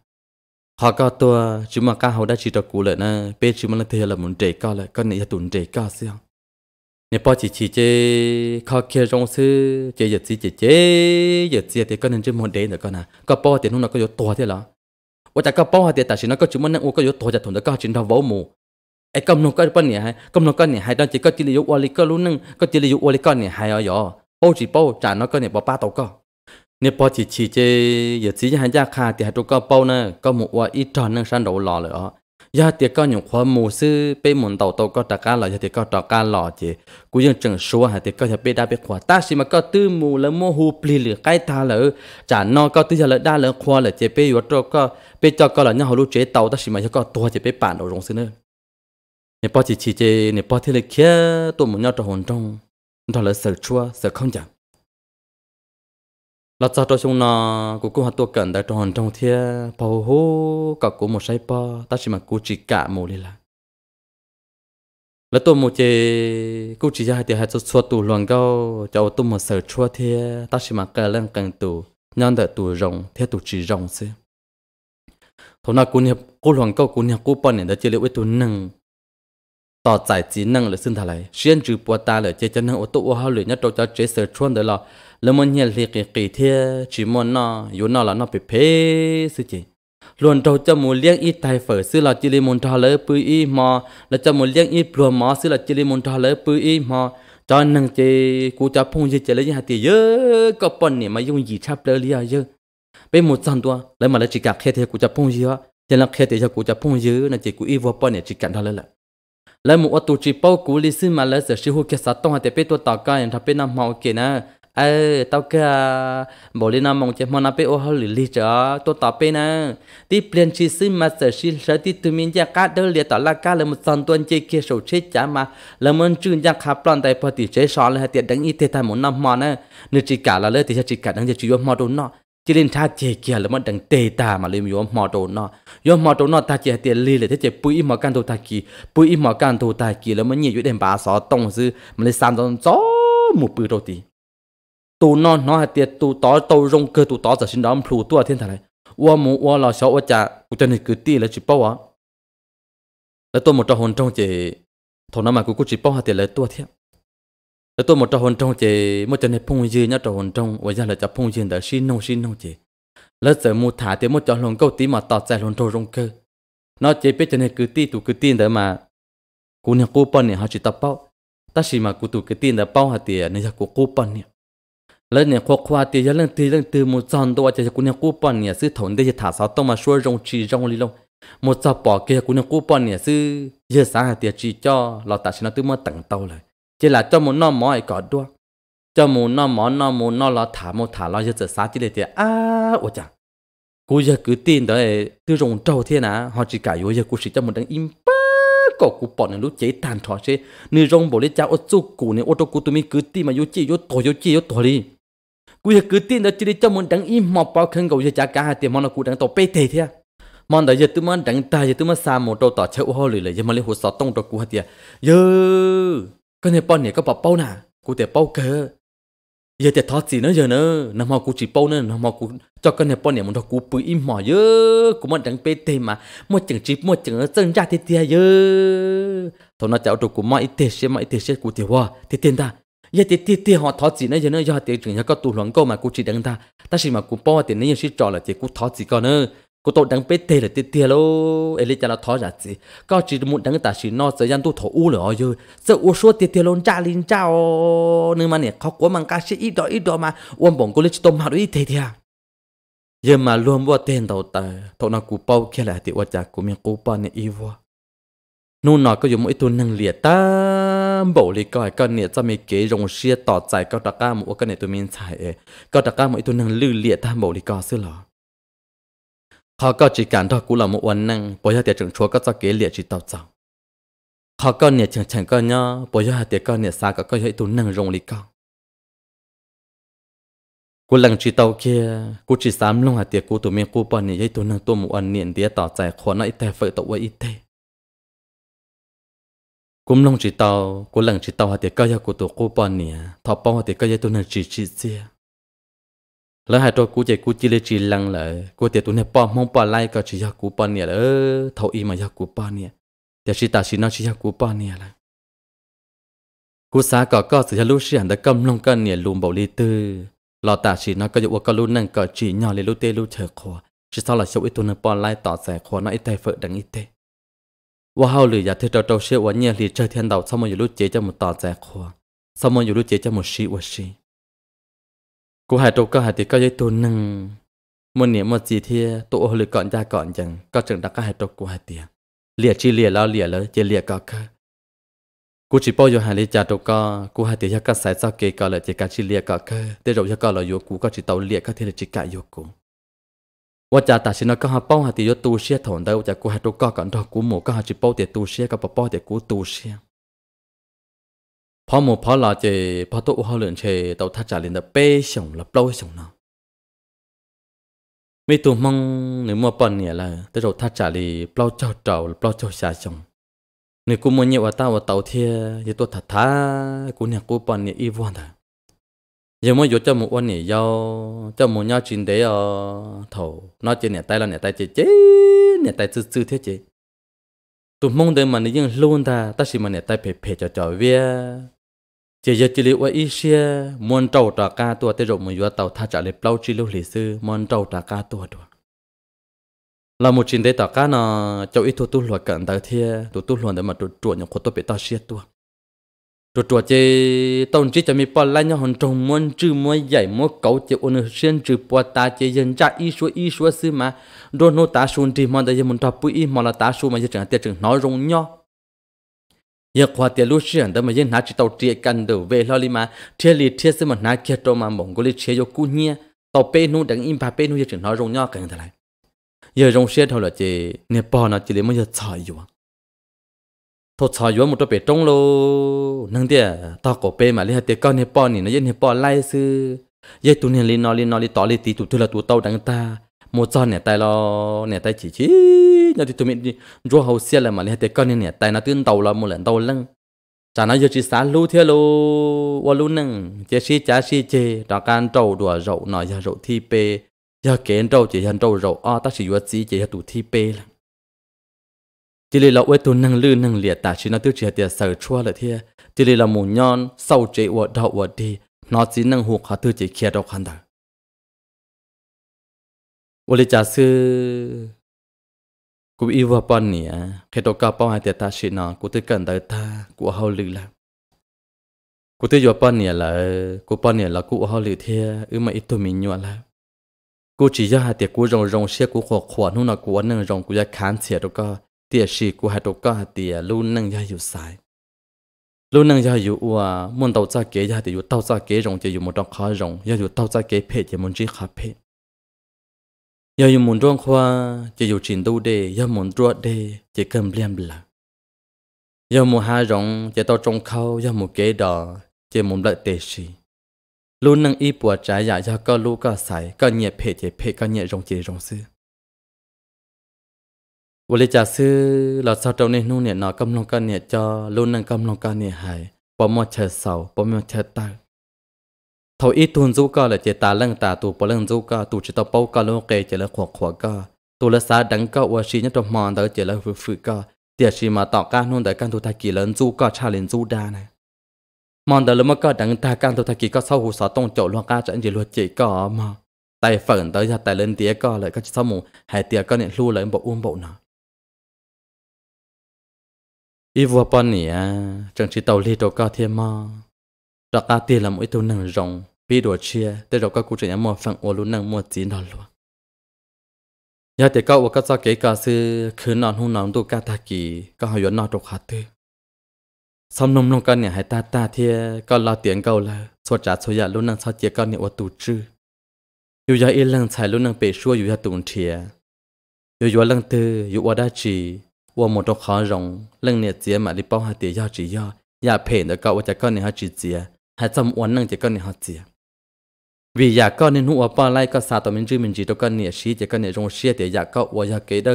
[SPEAKER 1] họ có tua chỉ mà cả hậu đã chỉ cho cú lại nè bé chỉ mà là thế là muốn trẻ cò là con nè do tuổi trẻ cò xia nè chỉ chỉ chế khó kia rong sư chế giật gì chế chế giật gì thì con nên chơi môn đấy nữa con à có bỏ thì nó có vô to thế là và chả có bỏ thì tại nó có chúng nó có vô to chả thủng nó có chuyện đâu vỗ mù ไอ้กำนงก็ปั้นเนี่ยให้กำนงก็เนี่ยให้ตอนจีก็จีเลยกวอลิก็รู้นึงก็จีเลยกวอลิก็เนี่ยให้อ๋อโอ้จีโป้จานน้อก็เนี่ยป้าโตก็เนี่ยพอจีจีเจอย่าจีจะหันยาคาแต่ให้ตัวก็เป้านะก็หมดว่าอีจอนนึงสันโดหล่อเลยอ๋อยาเตียก็หยงความมูซื้อไปหมุนเต่าโตก็ตะการหล่อยาเตียก็ตะการหล่อจีกูยังจังชัวหาเตียก็จะไปได้ไปขวาตาสิมันก็ตื้อมูแล้วโมหูปลีหรือใกล้ตาเลยจานนอก็ตื้อจะเลยได้เลยควาเลยเจไปอยู่ตัวก็ไปจอก็หล่อยเนี่ยเขารู้เจเต่าตาสิมันก็ตัวเจไปป่านเอาลงซื้อเนอะ nè bao chỉ chỉ chế nè bao thế là kia tụi muốn nhau cho hồn trong đó là sợ chua sợ không chẳng là sao cho chúng nó của cô hạt tôi cần đã cho hồn trong thế bao hô cả của một sai bao ta chỉ mà cô chỉ cả một đi là là tôi một chế cô chỉ ra thì hai số số tụi loạn cao cháu tụi một sợ chua thế ta chỉ mà cả lên cần tù nhân đợi tù rồng thế tù chỉ rồng xí thằng nào cũng nhập cô loạn cao cũng nhập cô bọn này đã chơi lấy với tù nâng ต่อใจจีนังเลยซึ่งทลายเชียนจือปัวตาเลยเจจันนังอุตุวะเขาเลยนัดตัวจะเจเสชวนเดลอแล้วมันเหี้ยเลียกกี่เทียจีมอนนออยู่นอละนอไปเพสิจีล้วนเราจะมูเลี้ยงอีไตเฟอร์ซื้อเราจิริมุนทอเลยปุยอีมอแล้วจะมูเลี้ยงอีปลัวมอซื้อเราจิริมุนทอเลยปุยอีมอจอนนังเจกูจะพุ่งเจเจเลยยังหาตีเยอะก็ปนเนี่ยมายุ่งยีชับเลยเลียเยอะไปหมดจำตัวแล้วมาแล้วจิกักแค่เทียกูจะพุ่งเยอะเจนละแค่เทียกูจะพุ่งเยอะนะเจกูอีวัวปนเนี่ยจิกันทอเลยแหละล้วมัวตูจีเป้ากูลิซึมาแล้วเสียชิวเกสัตว์ต้องหาแต่เป็นตัวตากันถ้าเป็นน้ำเมาเกนะเออตากะบอกเลยนะมองเจมันเป็โอเขาหรือลิจ้าตัวต่อไปนะที่เปลี่ยนชีซึ่มาเสียชีวิตที่ตุมินยากาเดเลียต่อละกาเลยมันสั่นตัวเจเกี่โซเชจ้ามาแล้วมันจืนจากขับปลอนแต่พอติเจสอนเลยเตียดังอีเตตายหมุนน้ำมันนะนึกจิกาละเลยติชจิกาดังจะจุยมอดูเนาะ chỉ nên tha chế kia là mất đằng tê ta mà lấy yếm mò đồ nọ, yếm mò đồ nó ta chế tiền li là thế chế bùi mà can đồ ta kì bùi mà can đồ ta kì là mất nhiều đến bà sọ tông dư mà lấy sàn trong gió một bự đầu tí tụ nọ nọ hạt tiền tụ tó tàu rong cơ tụ tó giờ xin đó phù tua thiên thần này ua mù ua lò xó ua chả cụ tên này cứ tì là chỉ bao á là tôi một trò hồn trong chế thằng nó mà cứ cứ chỉ bao hạt tiền là tua thiệt แล้วตัวหมดจะหนจงเจมดจะในพุงยืนยัดจะหนจงวันาจนเราจะพุงยืนแต่ชินงชินงเจแล้วเสือมูถาเตมดจะลงเก้าตีมาต่อใจหลนโตรงเกอนอเจเป็จะในกือตีตุกือตีเดิ่มากูเนี่ยกูปอนเนี่ยหาจิตตาเป้าตาชิมากูตุกือตีเดิมเป้าหาเตียในจะกูกูปอนเนี่ย แล้วเนี่ยควควาเตียเรื่องตีเรื่องตือมูจอนตัวจะกูเนี่ยกูปอนเนี่ยซื้อถุนได้จะถาสาวต้องมาช่วยรงชีรงลีลงมดจะปอกเกียกูเนี่ยกูปอนเนี่ยซื้อเยอะสาหาเตียจีจ่อเราตัดชนะตื้อมาตั้งเต้าเลย chỉ là cho muốn non mỏi ấy có đua cho muốn non mỏ non muốn non lo thả một thả lo giờ giờ sáng chỉ để tiền à ủa chả cú giờ cứ tin tới từ rồng trâu thế nà họ chỉ cả giờ cú chỉ cho một đằng im bá có cú bỏ nên lúc chế tàn thọ chế nữ rồng bổ lấy cha ô chú cú nên ô tô cú tụi mình cứ tin mà yếu chi yếu tổ yếu chi yếu tổ đi cú giờ cứ tin tới chỉ để cho một đằng im mọc bao khăn gầu giờ cha cả hai tiền mà nó cú đằng tổ bê thế thế à. mòn đại giờ tụi mình đằng ta giờ tụi mình xa một đầu tỏ chéo hoa lười lười giờ mà lấy hồ sọ tông đầu cú hết tiệt giờ cái này bao này có bảo bao nà cụ thể bao cơ giờ thì thoát gì nữa giờ nữa năm học cụ chỉ bao nữa năm học cụ cho cái này bao này mình học cụ bự im mỏ dơ cụ mà đang bê tê mà mua chừng chỉ mua chừng chân ra thì tia dơ thôi nó cháu đồ cụ mà ít tê xe mà ít tê xe cụ thì hoa thì tiền ta giờ thì tia tia họ thoát gì nữa giờ nữa giờ thì chừng nhà có tù loạn câu mà cụ chỉ đang ta ta chỉ mà cụ bao thì nếu như chỉ trò là thì cụ thoát gì còn nữa cô tôi đang biết thế là tiếc tiếc lô ấy là nó thó ra chứ, có chỉ muốn đang ta chỉ nó giờ gian tôi thổ u rồi chứ giờ u số tiếc tiếc luôn cha linh cha ô, nhưng mà này, khó quá mang cá sĩ ít đó ít đó mà uống bổng cô lấy tôm hào đấy thế thế à giờ mà luôn vua tiền đầu ta thọ nó cú bao kia là thì vua cha của mình cú bao này ít vua nô nó có dùng mỗi tuần năng liệt ta bổ lì coi con nè cho mình kế rồng xia tỏ chạy có đặc ca một cái này tụi mình chạy, có đặc ca mỗi tuần năng lư liệt ta bổ lì coi xưa lò họ có chỉ cảm đó cú là một vấn năng bây giờ tiệt trưởng chúa có cho kế liệt chỉ tao tao họ có nhiệt chẳng chẳng có nhá bây giờ tiệt có nhiệt xa có có hệ tụ năng rộng lý cao cô lần chỉ tàu kia cô chỉ sám luôn hà tiệt cú tụi mình cú bọn này hệ tụ năng tụ một ăn niệm địa tỏ giải khó nói tệ phải tụ với ít tệ cũng long chỉ tàu cô lần chỉ tàu hà tiệt có nhớ cú tụi cú bọn này thọ bao hà tiệt có nhớ tụ năng chỉ chỉ riêng lỡ hai trâu cú chạy cú chỉ lấy chỉ lăng lỡ cú tiệt tuấn này bỏ mong bỏ lại có chỉ cho cú bỏ nè lỡ thâu y mà cho cú bỏ nè tiệt chỉ ta chỉ nói chỉ cho cú bỏ nè lỡ cú xá có có sự cho lúc xí đã cầm lông cân nè lùm bầu lì tư lọ ta chỉ nói có dụ có lúc năng có chỉ nhỏ lì lúc tê lúc thở khó chỉ sau là sau ít tụi này bỏ lại tỏ rẻ khó nó ít tay phở đằng ít tê ว่าเขาหรืออยากที่เราเราเชื่อว่าเนี่ยหรือเจอเทียนดาวสมมติอยู่รู้เจจะมุตต่อใจขวาสมมติอยู่รู้เจจะมุชีวชี cô hai trâu có hai thì có giấy tù nâng một niệm một gì thì tụ hồ lực còn ra còn chẳng có chẳng đã có hai trâu của hai tiền lìa chi lìa lao lìa lấy chỉ lìa có cơ cô chỉ bao giờ hai lấy cha trâu có cô hai thì có sai sao kê có lại chỉ cả chi lìa có cơ để rồi cho có lỡ vô cũ có chỉ tàu lìa có thể là chỉ cả vô cũ ว่าจะแต่ฉันก็หาป้องหาติยตูเชียถอนได้ว่าจะกูหาตัวก็กันดอกกูหมูก็หาจิป้อเตตูเชียกับป้อเตกูตูเชียพอหมอพอลาเจพอตัวเขาเหลือนเชตาทัดจ่าเล่นแต่เป้ส่งลับเล่าส่งเนาะไม่ตัวมังหรือมัวปอนเนี่ยละแต่เราทัดจ่าลีเปล่าเจ้าเจ้าเปล่าเจ้าชาส่งหรือกูมัวเนี่ยว่าตาว่าเตาเทียยตัวทัดท้ากูเนี่ยกูปอนเนี่ยอีวันเถอะยังไม่หยุดเจ้าหมูอ้วนเนี่ยยาวเจ้าหมูยาวจินเดียวเถอะนอกจากเนี่ยตายแล้วเนี่ยตายเจ๊เจ๊เนี่ยตายซื่อๆเท่เจ๊ tụi mong đợi mà nó vẫn luôn ta ta chỉ mà nè tay phê phê cho cho vía chỉ giờ chỉ liệu ấy xe muốn trâu trả ca tua tới rồi mình vừa tàu tha trả lại plau chỉ lưu lịch sử muốn trâu trả ca tua đó là một chuyện đấy tàu cá nó cháu ít thu tu luật cận tới thia tu tu luật để mà trụ trụ những khu tôi bị tao xe tua trụ trụ chỉ tông chỉ cho mình bỏ lại nhau hòn trồng muốn chữ muốn dạy muốn cấu chỉ ôn xuyên chữ bỏ ta chỉ dân ra ít số ít số xứ mà đôi nô ta xuống thì mà đây muốn tập bụi mà là ta xuống mà giờ chẳng tiệt chẳng nói rong nhau yêu qua tiền lúc xưa đó mà yên nát chỉ tàu tiệt căn đầu về lo li mà thiệt li thiệt xem mà nát kia tàu mà mong gọi chế cho cú nhia tàu pe nu đang im ba pe nu giờ chỉ nói rong nhau cái này yêu rong xe thôi là chỉ nè bò nó chỉ để mày giờ chạy vô thôi chạy vô một tàu pe trống lô nâng tiệt tàu cổ pe mà lấy hai tiệt con nè bò nỉ nó yên nè bò lai sư giờ tụi nè li nó li nó li tỏ li tí tụi thưa là tụi tàu đang ta một giờ nè tay lo nè tay chỉ chỉ na tụi mình ni jo hau sia la ma le te kan này, tại nó tin tàu là một lần tàu lăng cha nó giờ chỉ sa lu the lo wa lu nang che shi cha shi che ta kan tàu đùa rậu nói ya rậu thi pe ya kén tàu chỉ han tàu rậu a ta chỉ chỉ chi che tu thi pe la chỉ là là quê tu năng lư năng liệt ta chỉ nó tiêu chỉ tiệt sở chua là thế. chỉ lì là mù nhon sau chế vợ đậu vợ đi nó chỉ năng hụt khả tư chỉ kia đâu khăn đời 我的家是กูอีว่าปอนเนี่ยเคตกาป้องไอเตตาชินอกูตื่นกันเดตากูเฮาลือละกูตื่นอยู่ปอนเนี่ยละกูปอนเนี่ยละกูเฮาลือเทียอือมาอีตัวมีนัวละกูจีย่าเตียกูรงรงเชียกูขอขวานู่นกูวันนึงรงกูจะขานเสียตก็เตียชีกูหาตก็เตียลู่นั่งยาอยู่สายลู่นั่งยาอยู่อัวมันเต้าจ้าเกยยาเตียอยู่เต้าจ้าเกยรงจะอยู่มันต้องขอรงยาอยู่เต้าจ้าเกยเพจจะมันจีขาเพจ yêu dùng muốn trong khoa chỉ yêu trình tu đề giờ muốn trua đề chỉ cần liêm là Yêu muốn hai rộng chỉ tao trông khâu yêu muốn kế đỏ chỉ muốn lợi tệ sĩ luôn năng y bùa trái giả giờ có lu có sải có nhẹ phê chỉ phê có nhẹ rộng chỉ rộng sư vô lý trả sư là sao trong nên nô nhẹ nọ cầm lòng cái nhẹ cho luôn năng cầm lòng cái nhẹ hại bỏ mò chờ sầu bỏ mò chờ tay thôi ít tuần du ca là chỉ ta lăng ta tu bỏ lăng du ca tu chỉ tao bao ca lâu kề chỉ là khỏa khỏa ca tu là sa đắng cả và xí nhất mòn đó chỉ là phứ phứ ca tiệt xí mà tỏ ca nôn đại can tu thay kỳ lớn du ca cha lên du đa này mòn đó là mà ca đắng ta can tu thay kỳ có sau hồ sáu tông chỗ loa ca chẳng chỉ luật chỉ cả mà tài phận tới ra tài lên tía ca lại các sau mù hai tía cả nhận lưu lại bộ uông bộ nào ít vừa chẳng chỉ tàu lì đâu ca thêm mà ra cá tiền là mỗi tàu nặng rong, bị đổ chia để rồi các cụ trẻ mua phẳng ô luôn nặng mua chín đó luôn nhà thì các và các gia kế cả sư khứ nón hung nón tu ca thà kỳ các họ yến nọ đục hạt tư xong nông nông con nhà hai ta ta thì các lo tiếng câu là số trả số giờ luôn nặng sao chia con nhà ô tu chư dù giờ yên lặng xài luôn nặng bể xua dù giờ tụng thìa dù lặng tư dù ở đa chỉ ô một đục khó rộng lặng nhà chia mà đi bao hạt tiền do chỉ do nhà dạ phê nữa cậu và các con nhà chỉ chia hạt trong uốn năng chỉ con này họ vì giờ con nên hụa ba lại có sao tao mình chứ mình chỉ con này xí chỉ con này trong xí thì giờ có uốn giờ kế đó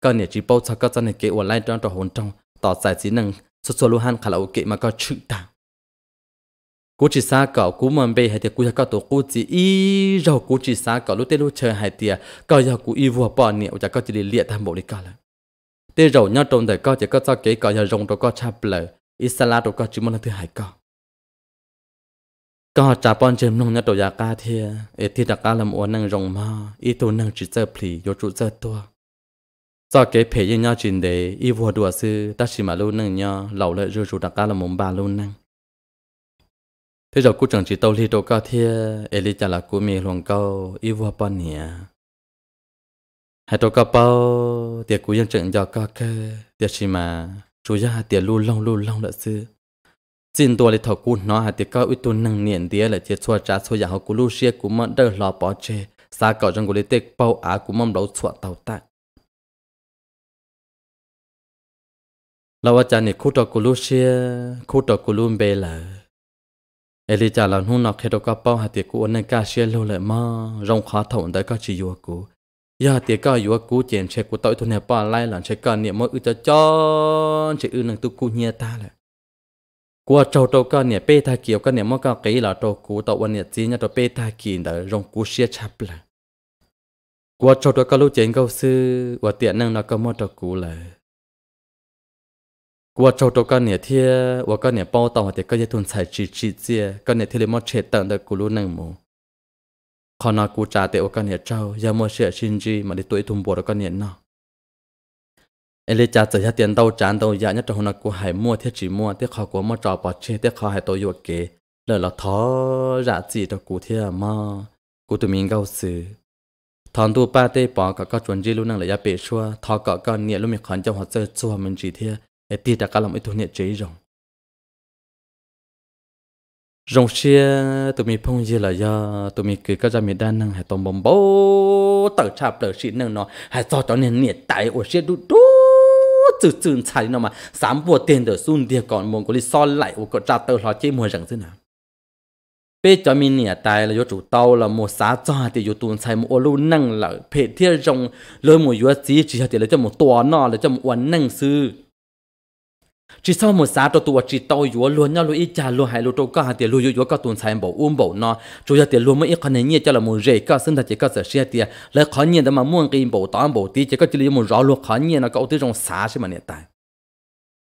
[SPEAKER 1] con này chỉ bao cho con trong này kế uốn lại trong hồn trong tao giải trí năng số số luôn han khả lâu kế mà có chữ ta cú chỉ xa cỏ cú mầm bê hay thì cú có tổ cú chỉ y rồi cú chỉ xa cỏ lúc tết lúc chờ hay thì có giờ cú y vừa bỏ niệm chỉ liệt tham bộ đi cả là tê rồi nhau trong đời có chỉ có cho kế có giờ rồng đó có chạp lờ ít xa la đó có thứ hai có ก็จ่าปอนเจมนงนัดตัวยากาเทียเอที่ตะกาลำอวนนังรงมาอีตัวนังจิเจอพลีโยจุเจอตัวจอเก๋เพยยอจินเดอีวัวดัวซื้อตัชิมาลูนังยอเหล่าเลยรูจุตะกาลำมบาลูนังเธอจะกูจังจิตโตลีโตก็เทียเอลิจาลากูมีหลวงเก้าอีวัวปอนเนียให้ตัวก็เป้าเตียกูยังจังยอก็เกเตียชิมาจุยาเตียลูล่องลูล่องเลยซื้อ xin tua lịch thọ cú nó hạt tiệt cao ít tu năng niệm tía là tiệt xua trả xua giả học cú lu xia cú mận đỡ lò bỏ chê xa cỏ trong cú lịch tiệt bao á cú mong đấu xua tàu ta. lâu ở cha này khu trọ cú lu xia khu trọ cú lu bê là Eli trả là hôn nó khi đó có bao hạt tiệt cú ôn ca xia lâu lại mà rong khó thổn tới có chỉ yêu cú giờ thì có yêu cú chuyện chè của tội thu nè bỏ lại là chè còn niệm mỗi ư cho cho chỉ ư năng tu cú nhia ta lại qua trâu trâu con nè bê tha kiểu con nè mong con cái là trâu cú tàu quan nè chỉ nhá trâu bê tha kỳ đỡ rong cú xia chập là qua trâu trâu con lúc chén câu sư qua tiện năng nó có mong trâu cú là qua trâu trâu con nè thia qua con nè bao tàu thì con thun xài chỉ chỉ chia con nè thia mong chết tận được cú lúc năng mù còn nó cú trả tiền qua con nè trâu giờ mong xia xin gì mà đi tuổi thùng bùa đó con nè nó เลยจะจะยัดเตียนเตาจานเตายาเนี่ยจะหัวกูหายมั่วเทียจีมั่วเทียขอกูมั่วจอปอเชเทียขอหายตัวอยู่เก๋เลยเราท้อจะจีตัวกูเทียมั่วกูตัวมีเงาสื่อทอนตัวป้าเต้ปอก็ก็จวนจีรู้นั่งเลยยาเปชัวทอก็ก็เนี่ยรู้มีขันจังหัวเจอชัวมันจีเทียไอตีแต่ก็ลำไอตัวเนี่ยจีจงจงเชียตัวมีพงยีละยาตัวมีคือก็จะมีด้านนั่งหายตรงบ่มโบตัดชาบตัดชีนั่งเนาะหายจอจอเนี่ยเนี่ยตายโอเชียดูดู chữ chữ chạy nó mà sám bùa tiền đỡ sun tiền còn muốn có lý so lại của có trả tờ họ chế mua rằng thế nào bây giờ mình nhà tài là do chủ tàu là một xã cho thì do tuần sai một lô năng là phê thiên rồng lôi một yếu chỉ chỉ thì là cho một tòa nọ là cho một uẩn năng sư chỉ sau một sáng tôi tụi chỉ tàu yếu luôn nhau luôn ít cha luôn hay luôn trâu cá thì luôn yếu cá tuần sai bảo uống bảo nó chủ yếu thì luôn mấy con này nhẹ cho là muốn rể cá sinh thật chỉ cá sợ xe thì lấy khó nhẹ đó mà muốn cái bảo tám bảo tí chỉ có chỉ là muốn rõ luôn khó nhẹ nó có tới trong sáng chứ mà nè tại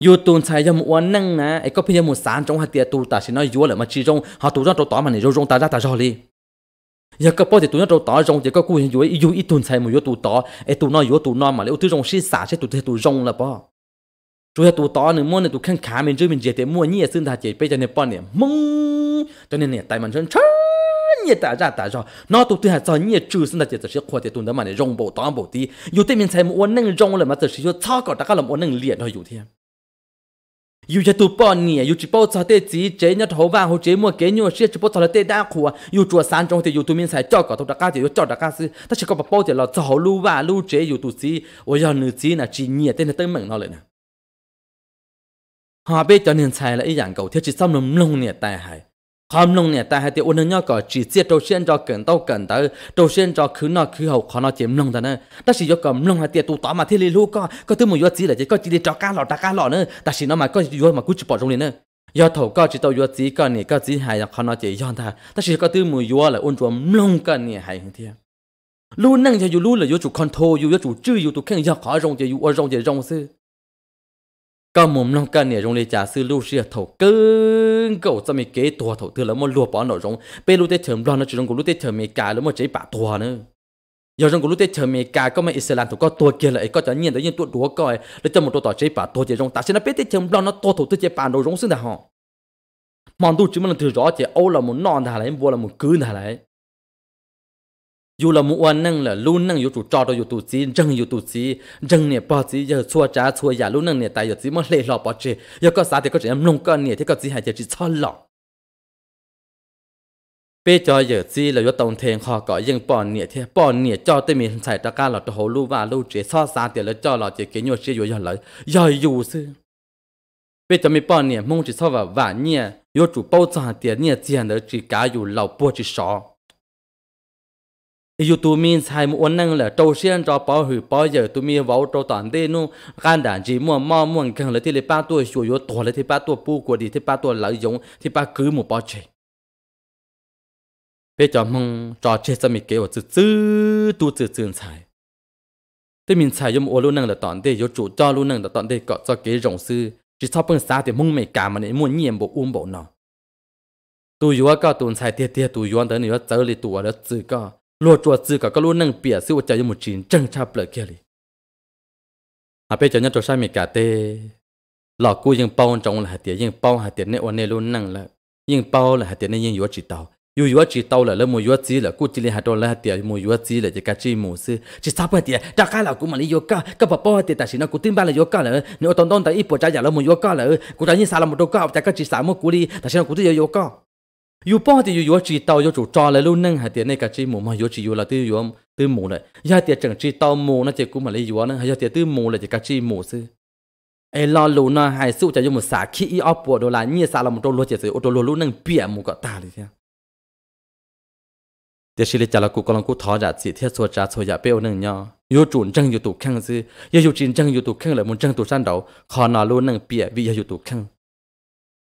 [SPEAKER 1] yếu tuần sai yếu muốn năng nè ấy có bây giờ một sáng trong hạt tiền tụi ta chỉ nói yếu là mà chỉ trong họ tụi trong tụi tám mà này trong ta ra ta ra đi giờ các bao thì tụi nó tụt tỏ rong chỉ có cua hiện yếu yếu ít tuần sai một yếu tụt tỏ ấy tụi nó yếu tụi nó mà lấy tụi trong sáng xả sẽ tụi tụi rong là bao chú hết tụ tao nữa mua này tụ khăn khám mình chơi mình dễ thì mua nhỉ xin thà chỉ bây giờ này bọn này mông cho nên này tại mình chân chân nhỉ tại ra tại rồi nó tụ tự hạt sao nhỉ trừ xin thà chỉ chỉ khoa thì tụ đó mà này rong bộ to bộ đi, dù thế mình xem uốn nâng rong là mà chỉ chỉ cho thao cả đã các làm uốn nâng liền thôi dù thế dù cho tụ bọn nhỉ bao sao thế chỉ chế nhất hậu vàng hậu chế mua kế nhau sẽ bao sao là đa khua dù chùa sáng trong thì dù tụ mình sẽ cho cả tụ đã cá thì cho đã cá sư ta chỉ có bao thì là cho lưu và lưu chế dù tụ gì ôi giờ gì là chỉ nhỉ tên là tên mệnh nó lại nè họ biết cho nên sai là ý dạng cầu thiết chỉ xong lồng lông nè tai hại không lông nè tai hại thì ôn nhau có chỉ giết đầu xuyên cho cần tao cần tới đầu xuyên cho khứ nọ khứ hậu khó nó chiếm lông ta nè, ta chỉ do cầm lông hay tiệt tụ tỏ mà thiết lý lu có có thứ một do chỉ là chỉ có chỉ để cho cá lọ ta cá lọ nữa ta chỉ nó mà có do mà cứ chụp bỏ trong liền nữa do thầu có chỉ tao do chỉ có nè có chỉ hại là khó nó chỉ do ta ta chỉ có thứ một do là ôn chuồng lông cần nè hại hơn thiệt lu năng cho dù lu là yếu chủ control yếu do chủ chữ dù chủ khen do khó rong cho yếu ở rong cho rong sư ก็มุมลงกันเนี่ยโรงเรียนจ่าซื้อลูกเสียถกกึ่งก็จะมีเกตัวถกเธอแล้วมันรัวปอนหน่อยรงเปรู้ได้เฉิมรอนนะจุดงกูรู้ได้เฉิมเมกาแล้วมันใจป่าตัวเนอะยอดรงกูรู้ได้เฉิมเมกาก็ไม่อิสลามถูกก็ตัวเกียร์เลยก็จะเงียนแต่ยังตัวดัวก้อยแล้วจะหมดตัวต่อใจป่าตัวเจรงตาชนะเป้ได้เฉิมรอนนะตัวถกเธอเจป่าโดยรงซึ่งแต่ห้องมองดูจึงมันถือร้อเจเอาละมุนนอนถ่ายไหลบัวละมุนกืนถ่ายไหล dù là mua năng là luôn năng yếu tụ trò đó yếu tụ gì răng yếu tụ gì răng nè bao gì giờ xua trả xua giả luôn năng nè tại giờ chỉ mà lệ lọ bỏ chê giờ có sao thì có chuyện em nông cạn nè thì có gì hay giờ chỉ cho lọ bây giờ giờ chỉ là do tổng thể họ có dân bỏ nè thì bỏ nè cho tới mình xài ra cả là tụ hồ lưu và lưu chế so sao thì là cho là chỉ cái nhiều chuyện dù giờ là giờ dù sư bây giờ mình bỏ nè mong chỉ so và vả nè yếu chủ bao giờ thì nè tiền đó chỉ cá dù lầu bỏ chỉ sọ ยูตูมีนใช้มวนนั่งแหละโตเชียนจอปอหือปอเยอตูมีเว้าโตตอนเดนูการด่านจีม่วมอม่วงกังเลยที่เลป้าตัวชัวยตัวเลยที่ป้าตัวปูกวดีที่ป้าตัวหลายยงที่ป้าคือหมู่ปอเชเปจอมงจอเชสมิเกวจื้อตูจื้อจื้อใช้แต่มินใช้ยมโอลูนั่งแหละตอนเดยจู่จอลูนั่งแหละตอนเดก็จะเกยงซื้อจีชอบเพิ่งสาแต่มึงไม่กามันเนี่ยม่วนเงียบบ่อุ้มบ่นอตูอยู่ว่าก็ตูนใช้เตี้ยเตี้ยตูย้อนเดินเหนือเจอเลยตัวแล้วจื้อก็ lùa chùa sư cả các lũ nâng bìa sư của cha yêu một chín chân cha bờ kia li à bây giờ nhân trò sai mi cả tê lọ cú nhưng bao trong là hạt tiền nhưng bao hạt tiền này ôn này luôn nâng là nhưng bao là hạt tiền này nhưng yếu chỉ tàu yếu yếu chỉ tàu là lâm mùi yếu chỉ chỉ là hạt đồ là hạt tiền mùi yếu chỉ là chi mù sư chỉ sao hạt tiền đã cái là cú mà li yếu cả các bà hạt tiền ta chỉ nó cú tin ba là yếu cả là nếu tông tông ta ít bộ trái giả là mùi yếu cả là cú như sao là một đồ cả chả cái chỉ sao đi ta chỉ nó cú tự yếu yếu 有帮的有有知道有做抓来路弄还点那个只木嘛有只有了对有对木嘞，也点整知道木那只古嘛嘞有呢，还要点对木嘞只个只木是。ai lo lu na hai su cho một xã khi y op đồ là như xã là một đô lô chỉ sự ô tô lô bịa một cái ta đi theo thế xí lịch là cụ con cụ thọ ra chỉ theo số trả số giả bêu nâng nhau yêu chuẩn chân yêu tụ khăn sư yêu yêu chính yêu tụ khăn là muốn chân tụ san đầu khó nào lô nâng bịa vì yêu tụ khăn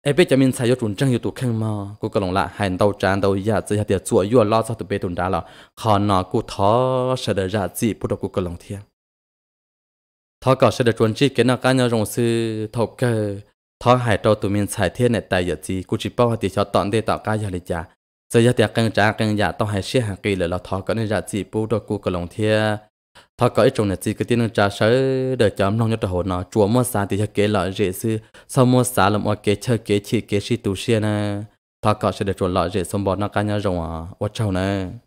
[SPEAKER 1] ai biết cho mình xài chuẩn trang yêu tụ khăn mà cô có lòng lạ hành đầu tràn đầu ya chỉ hạt tiệt chuột yêu lo sao tụ bê tụn đá là họ nọ cô thó sẽ được ra gì bút đầu cô có lòng thiệt. thó có sẽ được chuẩn chỉ cái nào cá nhau rồng sư thầu cơ thó hải tàu tụ mình xài thiên này tại giờ gì cô chỉ bảo hạt tiệt cho tận đây tạo cá giờ lịch giả giờ hạt tiệt càng tràn càng giả tao hải xe hàng kỳ là lo cái có nên ra gì bút đầu cô có lòng thiệt thọ có trong này chỉ cái tiền trả sớ để cho ông nông nhất hồ nó chùa mua xa thì cho kế lợi dễ sư sau mua xa làm mua kế chơi kế chỉ kế si tu xia nè thọ có sẽ để chùa lợi dễ xong bỏ nó cá nhau rồng à ô châu nè